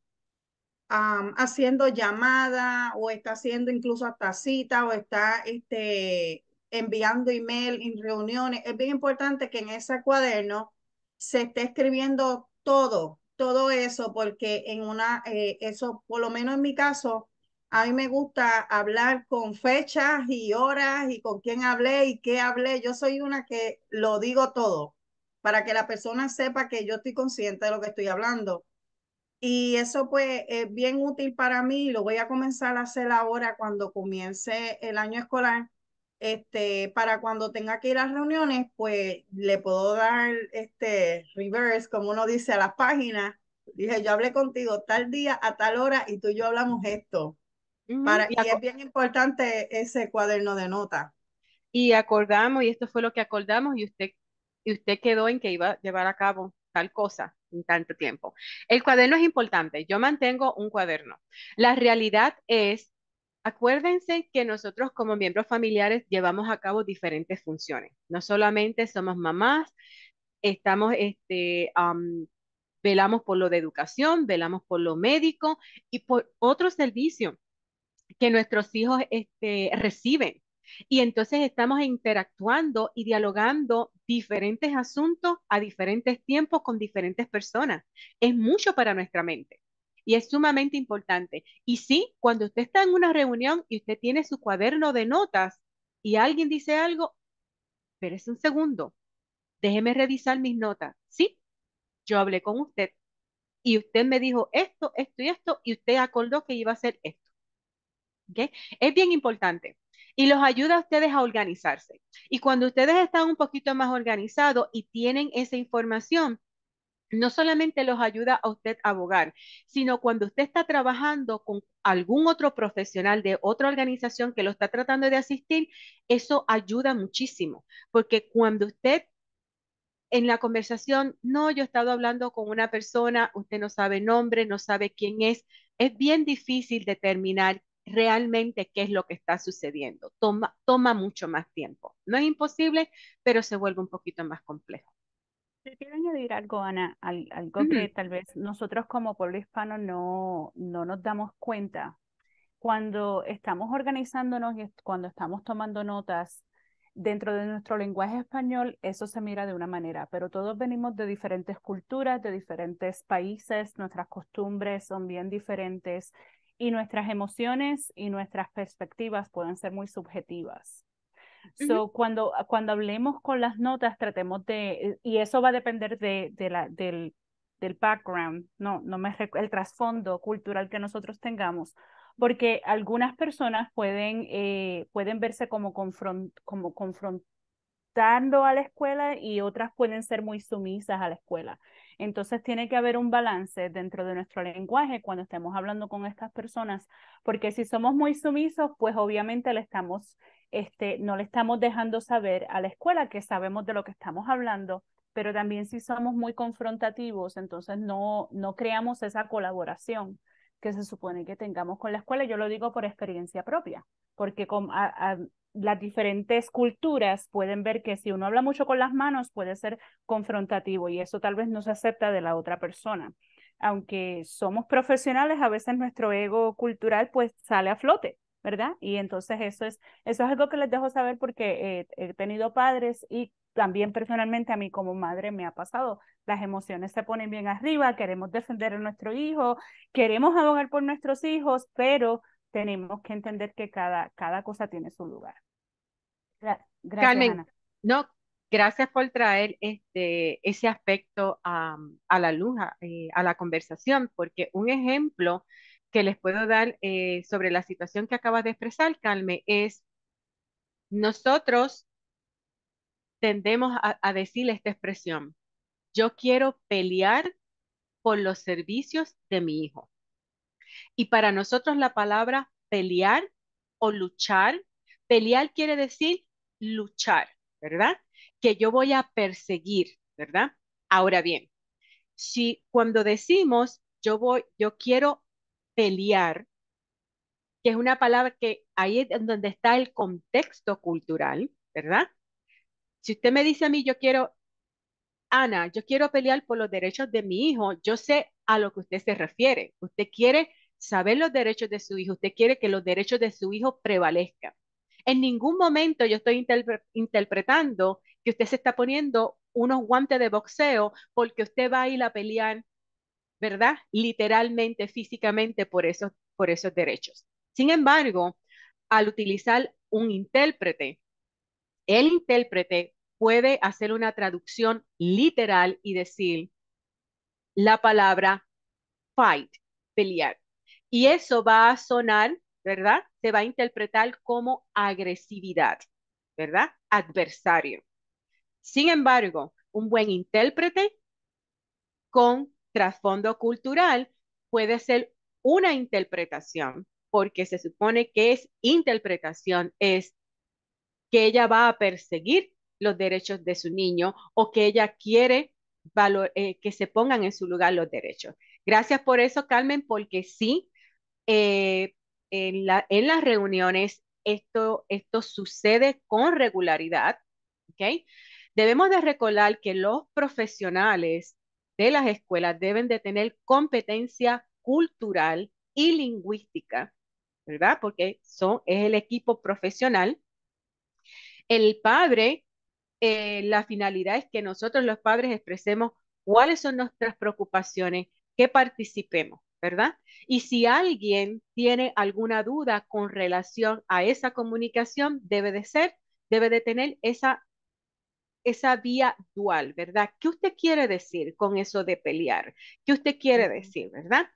haciendo llamada o está haciendo incluso hasta cita o está este, enviando email en reuniones, es bien importante que en ese cuaderno se esté escribiendo todo, todo eso, porque en una, eh, eso, por lo menos en mi caso, a mí me gusta hablar con fechas y horas y con quién hablé y qué hablé. Yo soy una que lo digo todo para que la persona sepa que yo estoy consciente de lo que estoy hablando. Y eso pues es bien útil para mí, lo voy a comenzar a hacer ahora cuando comience el año escolar, este, para cuando tenga que ir a las reuniones, pues le puedo dar este reverse, como uno dice, a las páginas. Dije, yo hablé contigo tal día, a tal hora, y tú y yo hablamos esto y es bien importante ese cuaderno de notas. Y acordamos, y esto fue lo que acordamos, y usted, y usted quedó en que iba a llevar a cabo tal cosa en tanto tiempo. El cuaderno es importante, yo mantengo un cuaderno. La realidad es, acuérdense que nosotros como miembros familiares llevamos a cabo diferentes funciones. No solamente somos mamás, estamos, este, velamos por lo de educación, velamos por lo médico y por otro servicio que nuestros hijos este, reciben. Y entonces estamos interactuando y dialogando diferentes asuntos a diferentes tiempos con diferentes personas. Es mucho para nuestra mente y es sumamente importante. Y sí, cuando usted está en una reunión y usted tiene su cuaderno de notas y alguien dice algo, pero es un segundo, déjeme revisar mis notas. Sí, yo hablé con usted y usted me dijo esto, esto y esto y usted acordó que iba a hacer esto. Es bien importante y los ayuda a ustedes a organizarse. Y cuando ustedes están un poquito más organizados y tienen esa información, no solamente los ayuda a usted a abogar, sino cuando usted está trabajando con algún otro profesional de otra organización que lo está tratando de asistir, eso ayuda muchísimo, porque cuando usted en la conversación, no, yo he estado hablando con una persona, usted no sabe nombre, no sabe quién es, es bien difícil determinar realmente qué es lo que está sucediendo. Toma, toma mucho más tiempo. No es imposible, pero se vuelve un poquito más complejo. ¿Te quiero añadir algo, Ana, algo que tal vez nosotros como pueblo hispano no, no nos damos cuenta. Cuando estamos organizándonos y cuando estamos tomando notas dentro de nuestro lenguaje español, eso se mira de una manera, pero todos venimos de diferentes culturas, de diferentes países, nuestras costumbres son bien diferentes y nuestras emociones y nuestras perspectivas pueden ser muy subjetivas. So, cuando, cuando hablemos con las notas, tratemos de, y eso va a depender de, de la, del, del background, no, no me, el trasfondo cultural que nosotros tengamos, porque algunas personas pueden, eh, pueden verse como, confront, como confront, dando a la escuela y otras pueden ser muy sumisas a la escuela. Entonces tiene que haber un balance dentro de nuestro lenguaje cuando estemos hablando con estas personas, porque si somos muy sumisos, pues obviamente le estamos, este, no le estamos dejando saber a la escuela que sabemos de lo que estamos hablando, pero también si somos muy confrontativos, entonces no, no creamos esa colaboración que se supone que tengamos con la escuela. Yo lo digo por experiencia propia, porque con, a, las diferentes culturas pueden ver que si uno habla mucho con las manos puede ser confrontativo y eso tal vez no se acepta de la otra persona. Aunque somos profesionales, a veces nuestro ego cultural pues sale a flote, ¿verdad? Y entonces eso es, eso es algo que les dejo saber porque eh, he tenido padres y también personalmente a mí como madre me ha pasado. Las emociones se ponen bien arriba, queremos defender a nuestro hijo, queremos abogar por nuestros hijos, pero tenemos que entender que cada, cada cosa tiene su lugar. Gracias, Carmen, no, gracias por traer este, ese aspecto a, la luz, eh, a, la conversación, porque un ejemplo que les puedo dar eh, sobre la situación que acabas de expresar, Carmen, es nosotros tendemos a, a decir esta expresión, yo quiero pelear por los servicios de mi hijo. Y para nosotros la palabra pelear o luchar, pelear quiere decir luchar, ¿verdad? Que yo voy a perseguir, ¿verdad? Ahora bien, si cuando decimos yo voy, yo quiero pelear, que es una palabra que ahí es donde está el contexto cultural, ¿verdad? Si usted me dice a mí, yo quiero, Ana, yo quiero pelear por los derechos de mi hijo, yo sé a lo que usted se refiere. Usted quiere saber los derechos de su hijo, usted quiere que los derechos de su hijo prevalezcan. En ningún momento yo estoy interpretando que usted se está poniendo unos guantes de boxeo porque usted va a ir a pelear, ¿verdad? Literalmente, físicamente por esos, por esos derechos. Sin embargo, al utilizar un intérprete, el intérprete puede hacer una traducción literal y decir la palabra fight, pelear. Y eso va a sonar, ¿verdad? Se va a interpretar como agresividad, ¿verdad? Adversario. Sin embargo, un buen intérprete con trasfondo cultural puede ser una interpretación, porque se supone que es interpretación, es que ella va a perseguir los derechos de su niño o que ella quiere eh, que se pongan en su lugar los derechos. Gracias por eso, Carmen, porque sí, eh, en, la, en, las reuniones esto, esto sucede con regularidad. ¿okay? Debemos de recordar que los profesionales de las escuelas deben de tener competencia cultural y lingüística, ¿verdad? Porque son, es el equipo profesional. El padre, eh, la finalidad es que nosotros los padres expresemos cuáles son nuestras preocupaciones, que participemos. ¿verdad? Y si alguien tiene alguna duda con relación a esa comunicación, debe de ser, debe de tener esa, esa vía dual, ¿verdad? ¿Qué usted quiere decir con eso de pelear? ¿Qué usted quiere decir, verdad?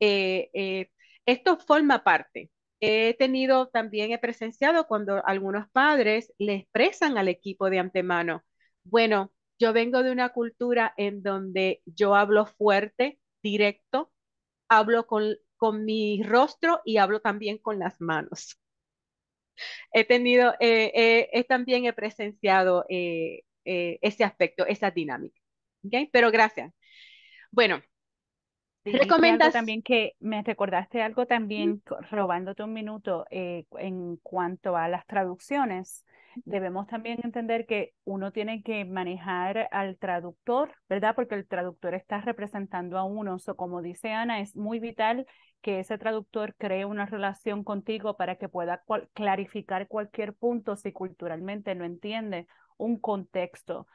Eh, eh, esto forma parte. He tenido también, he presenciado cuando algunos padres le expresan al equipo de antemano, bueno, yo vengo de una cultura en donde yo hablo fuerte, directo, hablo con, con mi rostro y hablo también con las manos. He tenido, eh, eh también he presenciado eh, eh, ese aspecto, esa dinámica. Pero gracias. Bueno, recomiendas también que me recordaste algo también, robándote un minuto, en cuanto a las traducciones debemos también entender que uno tiene que manejar al traductor, ¿verdad? Porque el traductor está representando a uno. O como dice Ana, es muy vital que ese traductor cree una relación contigo para que pueda clarificar cualquier punto si culturalmente no entiende un contexto.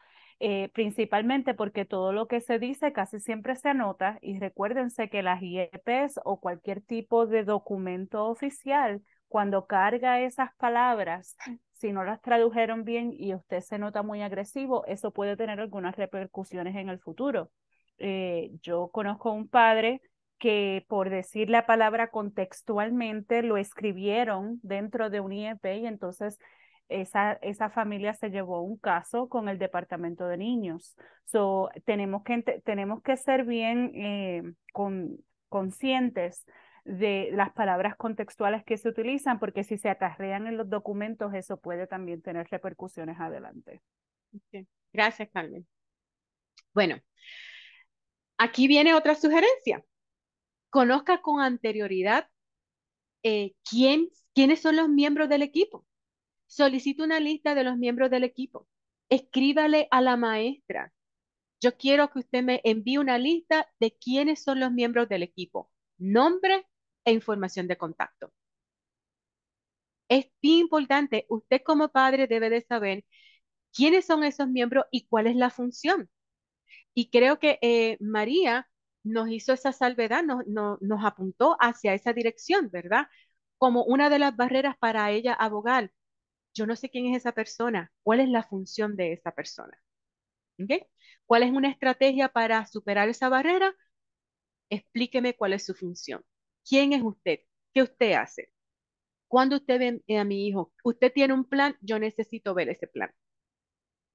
Eh, principalmente porque todo lo que se dice casi siempre se anota y recuérdense que las IEPs o cualquier tipo de documento oficial cuando carga esas palabras, si no las tradujeron bien y usted se nota muy agresivo, eso puede tener algunas repercusiones en el futuro. Eh, yo conozco un padre que por decir la palabra contextualmente lo escribieron dentro de un IEP y entonces esa, esa familia se llevó un caso con el departamento de niños. So, tenemos, que, tenemos que ser bien eh, conscientes de las palabras contextuales que se utilizan, porque si se acarrean en los documentos, eso puede también tener repercusiones adelante. Gracias, Carmen. Bueno, aquí viene otra sugerencia. Conozca con anterioridad eh, quién, quiénes son los miembros del equipo. solicito una lista de los miembros del equipo. Escríbale a la maestra. Yo quiero que usted me envíe una lista de quiénes son los miembros del equipo nombre e información de contacto. Es importante, usted como padre debe de saber quiénes son esos miembros y cuál es la función. Y creo que eh, María nos hizo esa salvedad, nos, apuntó hacia esa dirección, ¿verdad? Como una de las barreras para ella abogar. Yo no sé quién es esa persona, cuál es la función de esa persona. ¿Okay? ¿Cuál es una estrategia para superar esa barrera? Explíqueme cuál es su función. ¿Quién es usted? ¿Qué usted hace? Cuando usted ve a mi hijo, usted tiene un plan, yo necesito ver ese plan.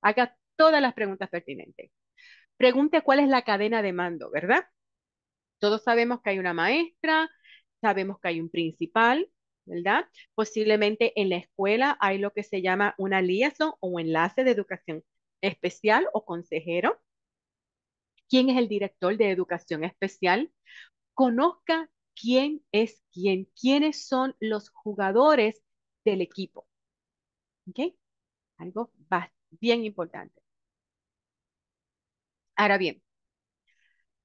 Haga todas las preguntas pertinentes. Pregunte cuál es la cadena de mando, ¿verdad? Todos sabemos que hay una maestra, sabemos que hay un principal, ¿verdad? Posiblemente en la escuela hay lo que se llama una liaison o enlace de educación especial o consejero quién es el director de educación especial, conozca quién es quién, quiénes son los jugadores del equipo. ¿Ok? Algo bien importante. Ahora bien,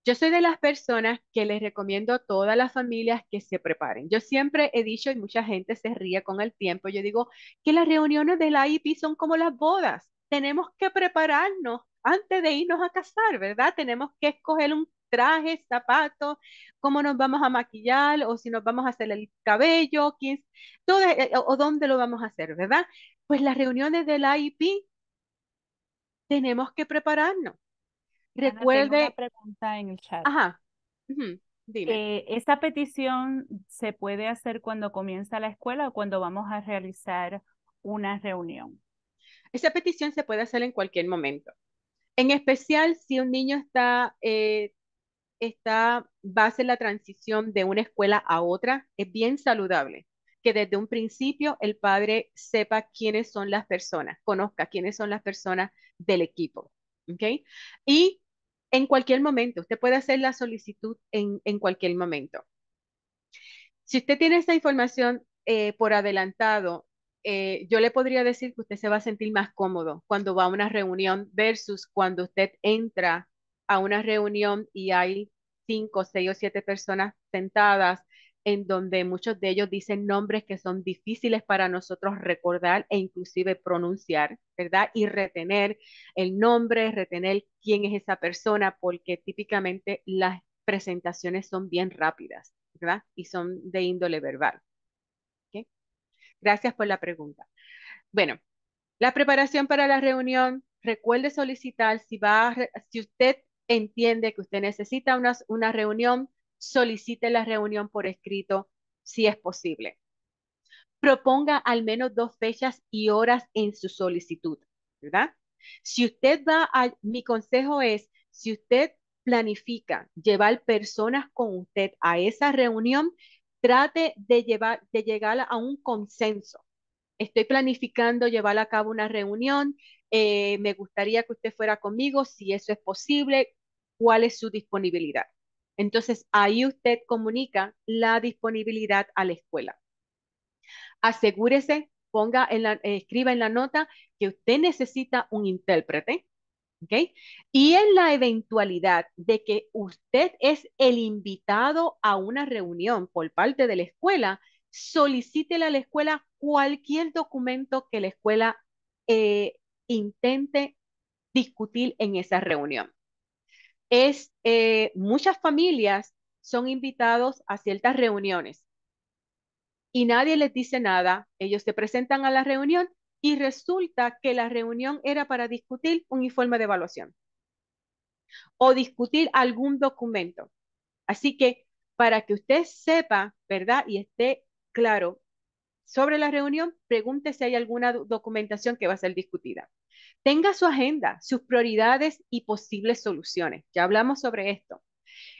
yo soy de las personas que les recomiendo a todas las familias que se preparen. Yo siempre he dicho, y mucha gente se ríe con el tiempo, yo digo que las reuniones de la IP son como las bodas. Tenemos que prepararnos antes de irnos a casar, ¿verdad? Tenemos que escoger un traje, zapatos, cómo nos vamos a maquillar o si nos vamos a hacer el cabello, quién, todo, eh, eh, o, dónde lo vamos a hacer, ¿verdad? Pues las reuniones del IP tenemos que prepararnos. Recuerde. Tengo una pregunta en el chat. Ajá. Dime. Eh, ¿Esa petición se puede hacer cuando comienza la escuela o cuando vamos a realizar una reunión? Esa petición se puede hacer en cualquier momento. En especial si un niño está, eh, está, va a hacer la transición de una escuela a otra, es bien saludable que desde un principio el padre sepa quiénes son las personas, conozca quiénes son las personas del equipo. Y en cualquier momento, usted puede hacer la solicitud en, cualquier momento. Si usted tiene esa información eh, por adelantado, eh, yo le podría decir que usted se va a sentir más cómodo cuando va a una reunión versus cuando usted entra a una reunión y hay cinco, seis o siete personas sentadas en donde muchos de ellos dicen nombres que son difíciles para nosotros recordar e inclusive pronunciar, ¿verdad? Y retener el nombre, retener quién es esa persona, porque típicamente las presentaciones son bien rápidas, ¿verdad? Y son de índole verbal. Gracias por la pregunta. Bueno, la preparación para la reunión, recuerde solicitar si va, si usted entiende que usted necesita una, una reunión, solicite la reunión por escrito si es posible. Proponga al menos dos fechas y horas en su solicitud, ¿verdad? Si usted va a, mi consejo es, si usted planifica llevar personas con usted a esa reunión, Trate de, llevar, de llegar a un consenso. Estoy planificando llevar a cabo una reunión. Eh, me gustaría que usted fuera conmigo, si eso es posible, cuál es su disponibilidad. Entonces, ahí usted comunica la disponibilidad a la escuela. Asegúrese, ponga en escriba en la nota que usted necesita un intérprete y en la eventualidad de que usted es el invitado a una reunión por parte de la escuela, solicite a la escuela cualquier documento que la escuela eh, intente discutir en esa reunión. Es, eh, muchas familias son invitados a ciertas reuniones y nadie les dice nada. Ellos se presentan a la reunión y resulta que la reunión era para discutir un informe de evaluación o discutir algún documento. Así que para que usted sepa, ¿verdad? Y esté claro sobre la reunión, pregunte si hay alguna documentación que va a ser discutida. Tenga su agenda, sus prioridades y posibles soluciones. Ya hablamos sobre esto.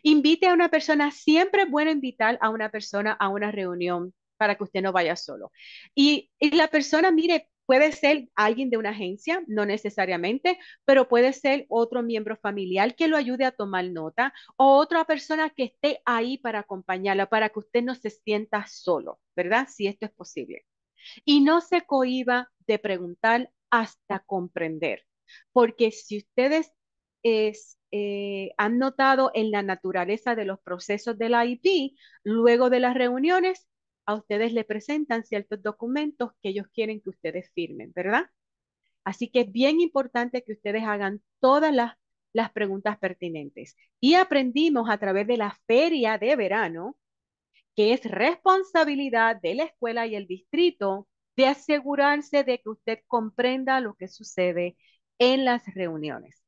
Invite a una persona, siempre es bueno invitar a una persona a una reunión para que usted no vaya solo. Y, y la persona, mire, Puede ser alguien de una agencia, no necesariamente, pero puede ser otro miembro familiar que lo ayude a tomar nota o otra persona que esté ahí para acompañarla, para que usted no se sienta solo, ¿verdad? Si esto es posible. Y no se cohiba de preguntar hasta comprender, porque si ustedes eh, han notado en la naturaleza de los procesos de la IP, luego de las reuniones a ustedes le presentan ciertos documentos que ellos quieren que ustedes firmen, ¿verdad? Así que es bien importante que ustedes hagan todas las, las preguntas pertinentes. Y aprendimos a través de la feria de verano que es responsabilidad de la escuela y el distrito de asegurarse de que usted comprenda lo que sucede en las reuniones.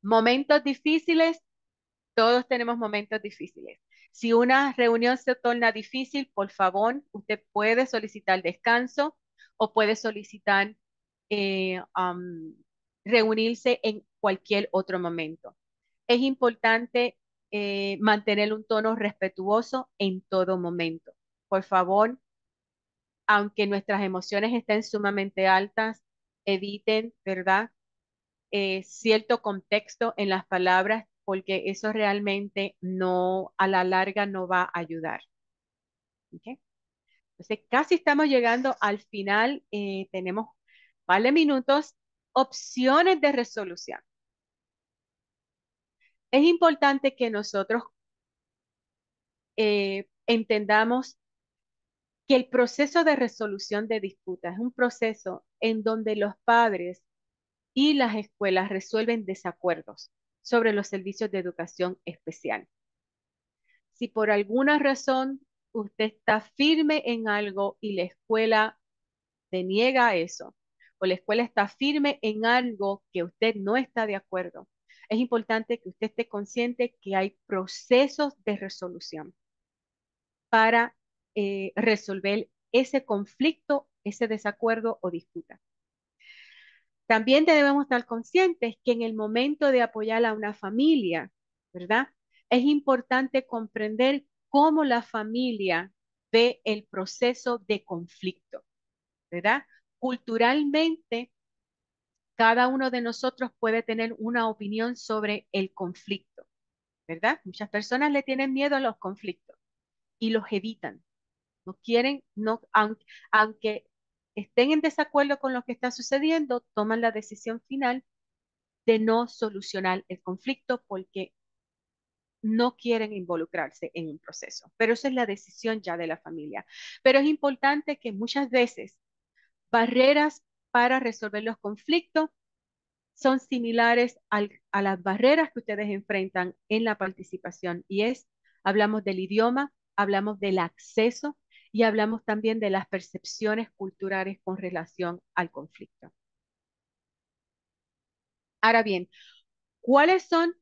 Momentos difíciles, todos tenemos momentos difíciles. Si una reunión se torna difícil, por favor, usted puede solicitar descanso o puede solicitar eh, reunirse en cualquier otro momento. Es importante eh, mantener un tono respetuoso en todo momento. Por favor, aunque nuestras emociones estén sumamente altas, eviten, ¿verdad? Eh, cierto contexto en las palabras porque eso realmente no, a la larga no va a ayudar. Entonces, casi estamos llegando al final. Eh, tenemos tenemos par de minutos. Opciones de resolución. Es importante que nosotros eh, entendamos que el proceso de resolución de disputas es un proceso en donde los padres y las escuelas resuelven desacuerdos sobre los servicios de educación especial. Si por alguna razón usted está firme en algo y la escuela te niega eso, o la escuela está firme en algo que usted no está de acuerdo, es importante que usted esté consciente que hay procesos de resolución para eh, resolver ese conflicto, ese desacuerdo o disputa. También debemos estar conscientes que en el momento de apoyar a una familia, ¿verdad? Es importante comprender cómo la familia ve el proceso de conflicto, ¿verdad? Culturalmente, cada uno de nosotros puede tener una opinión sobre el conflicto, ¿verdad? Muchas personas le tienen miedo a los conflictos y los evitan. No quieren, no, aunque, aunque estén en desacuerdo con lo que está sucediendo, toman la decisión final de no solucionar el conflicto porque no quieren involucrarse en un proceso. Pero esa es la decisión ya de la familia. Pero es importante que muchas veces barreras para resolver los conflictos son similares a las barreras que ustedes enfrentan en la participación y es, hablamos del idioma, hablamos del acceso y hablamos también de las percepciones culturales con relación al conflicto. Ahora bien, ¿cuáles son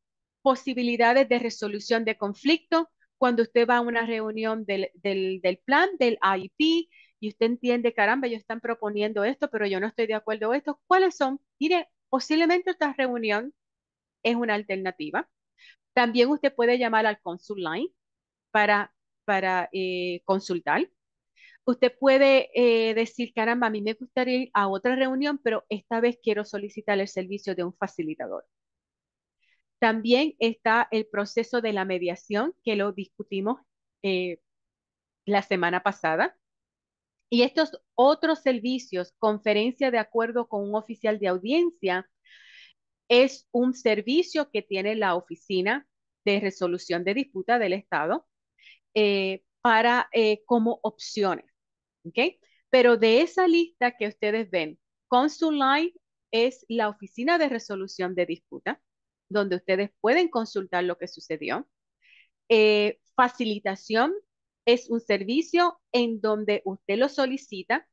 posibilidades de resolución de conflicto cuando usted va a una reunión del, plan, del IP y usted entiende, caramba, ellos están proponiendo esto, pero yo no estoy de acuerdo con esto? ¿Cuáles son? Mire, posiblemente esta reunión es una alternativa. También usted puede llamar al Consul Line para, para eh, consultar. Usted puede eh, decir, caramba, a mí me gustaría ir a otra reunión, pero esta vez quiero solicitar el servicio de un facilitador. También está el proceso de la mediación, que lo discutimos eh, la semana pasada. Y estos otros servicios, conferencia de acuerdo con un oficial de audiencia, es un servicio que tiene la Oficina de Resolución de Disputa del Estado eh, para, como opciones. ¿ok? Pero de esa lista que ustedes ven, Live es la oficina de resolución de disputa, donde ustedes pueden consultar lo que sucedió. Eh, facilitación es un servicio en donde usted lo solicita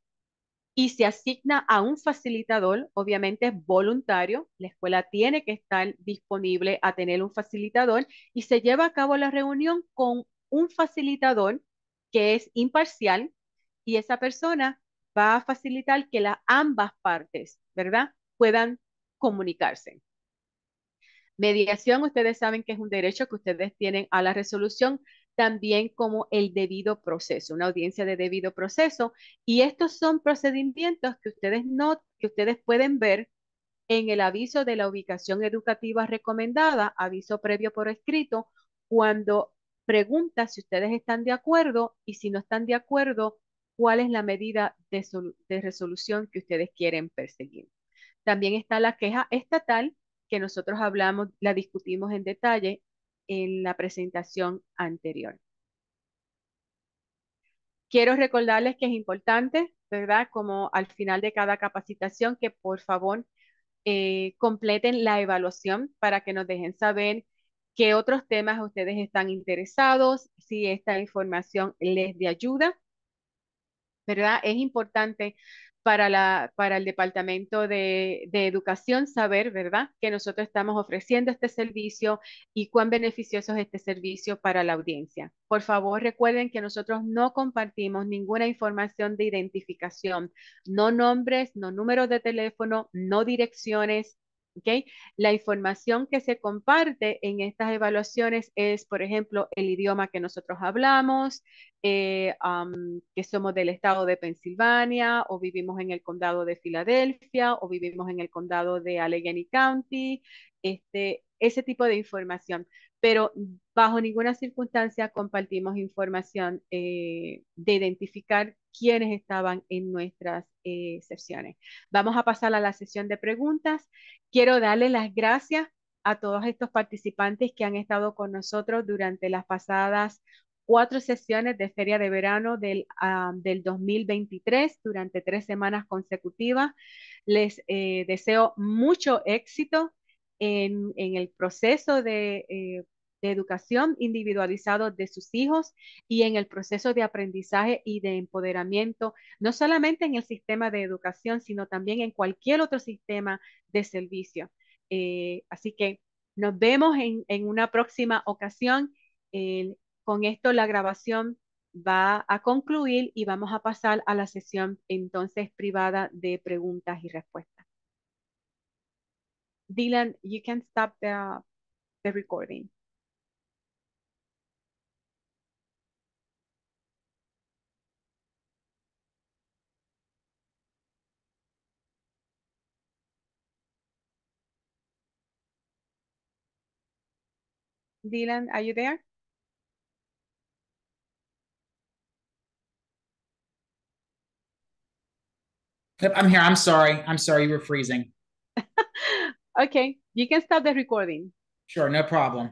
y se asigna a un facilitador, obviamente es voluntario, la escuela tiene que estar disponible a tener un facilitador y se lleva a cabo la reunión con un facilitador que es imparcial, y esa persona va a facilitar que las ambas partes, ¿verdad?, puedan comunicarse. Mediación, ustedes saben que es un derecho que ustedes tienen a la resolución, también como el debido proceso, una audiencia de debido proceso. Y estos son procedimientos que ustedes, no, que ustedes pueden ver en el aviso de la ubicación educativa recomendada, aviso previo por escrito, cuando pregunta si ustedes están de acuerdo y si no están de acuerdo, cuál es la medida de, resolución que ustedes quieren perseguir. También está la queja estatal, que nosotros hablamos, la discutimos en detalle en la presentación anterior. Quiero recordarles que es importante, ¿verdad? Como al final de cada capacitación, que por favor eh, completen la evaluación para que nos dejen saber qué otros temas ustedes están interesados, si esta información les de ayuda ¿verdad? Es importante para, la, para el Departamento de, de, Educación saber, ¿verdad?, que nosotros estamos ofreciendo este servicio y cuán beneficioso es este servicio para la audiencia. Por favor, recuerden que nosotros no compartimos ninguna información de identificación, no nombres, no números de teléfono, no direcciones, la información que se comparte en estas evaluaciones es, por ejemplo, el idioma que nosotros hablamos, eh, que somos del estado de Pensilvania o vivimos en el condado de Filadelfia o vivimos en el condado de Allegheny County. Este, ese tipo de información, pero bajo ninguna circunstancia compartimos información eh, de identificar quiénes estaban en nuestras eh, sesiones. Vamos a pasar a la sesión de preguntas. Quiero darle las gracias a todos estos participantes que han estado con nosotros durante las pasadas cuatro sesiones de feria de verano del, 2023 ah, durante tres semanas consecutivas. Les eh, deseo mucho éxito en, el proceso eh, de, educación individualizado de sus hijos y en el proceso de aprendizaje y de empoderamiento, no solamente en el sistema de educación, sino también en cualquier otro sistema de servicio. Eh, así que nos vemos en, una próxima ocasión. con esto la grabación va a concluir y vamos a pasar a la sesión entonces privada de preguntas y respuestas. Dylan, you can stop the, the recording. Dylan, are you there? I'm here. I'm sorry. I'm sorry you were freezing. Okay, you can stop the recording. Sure, no problem.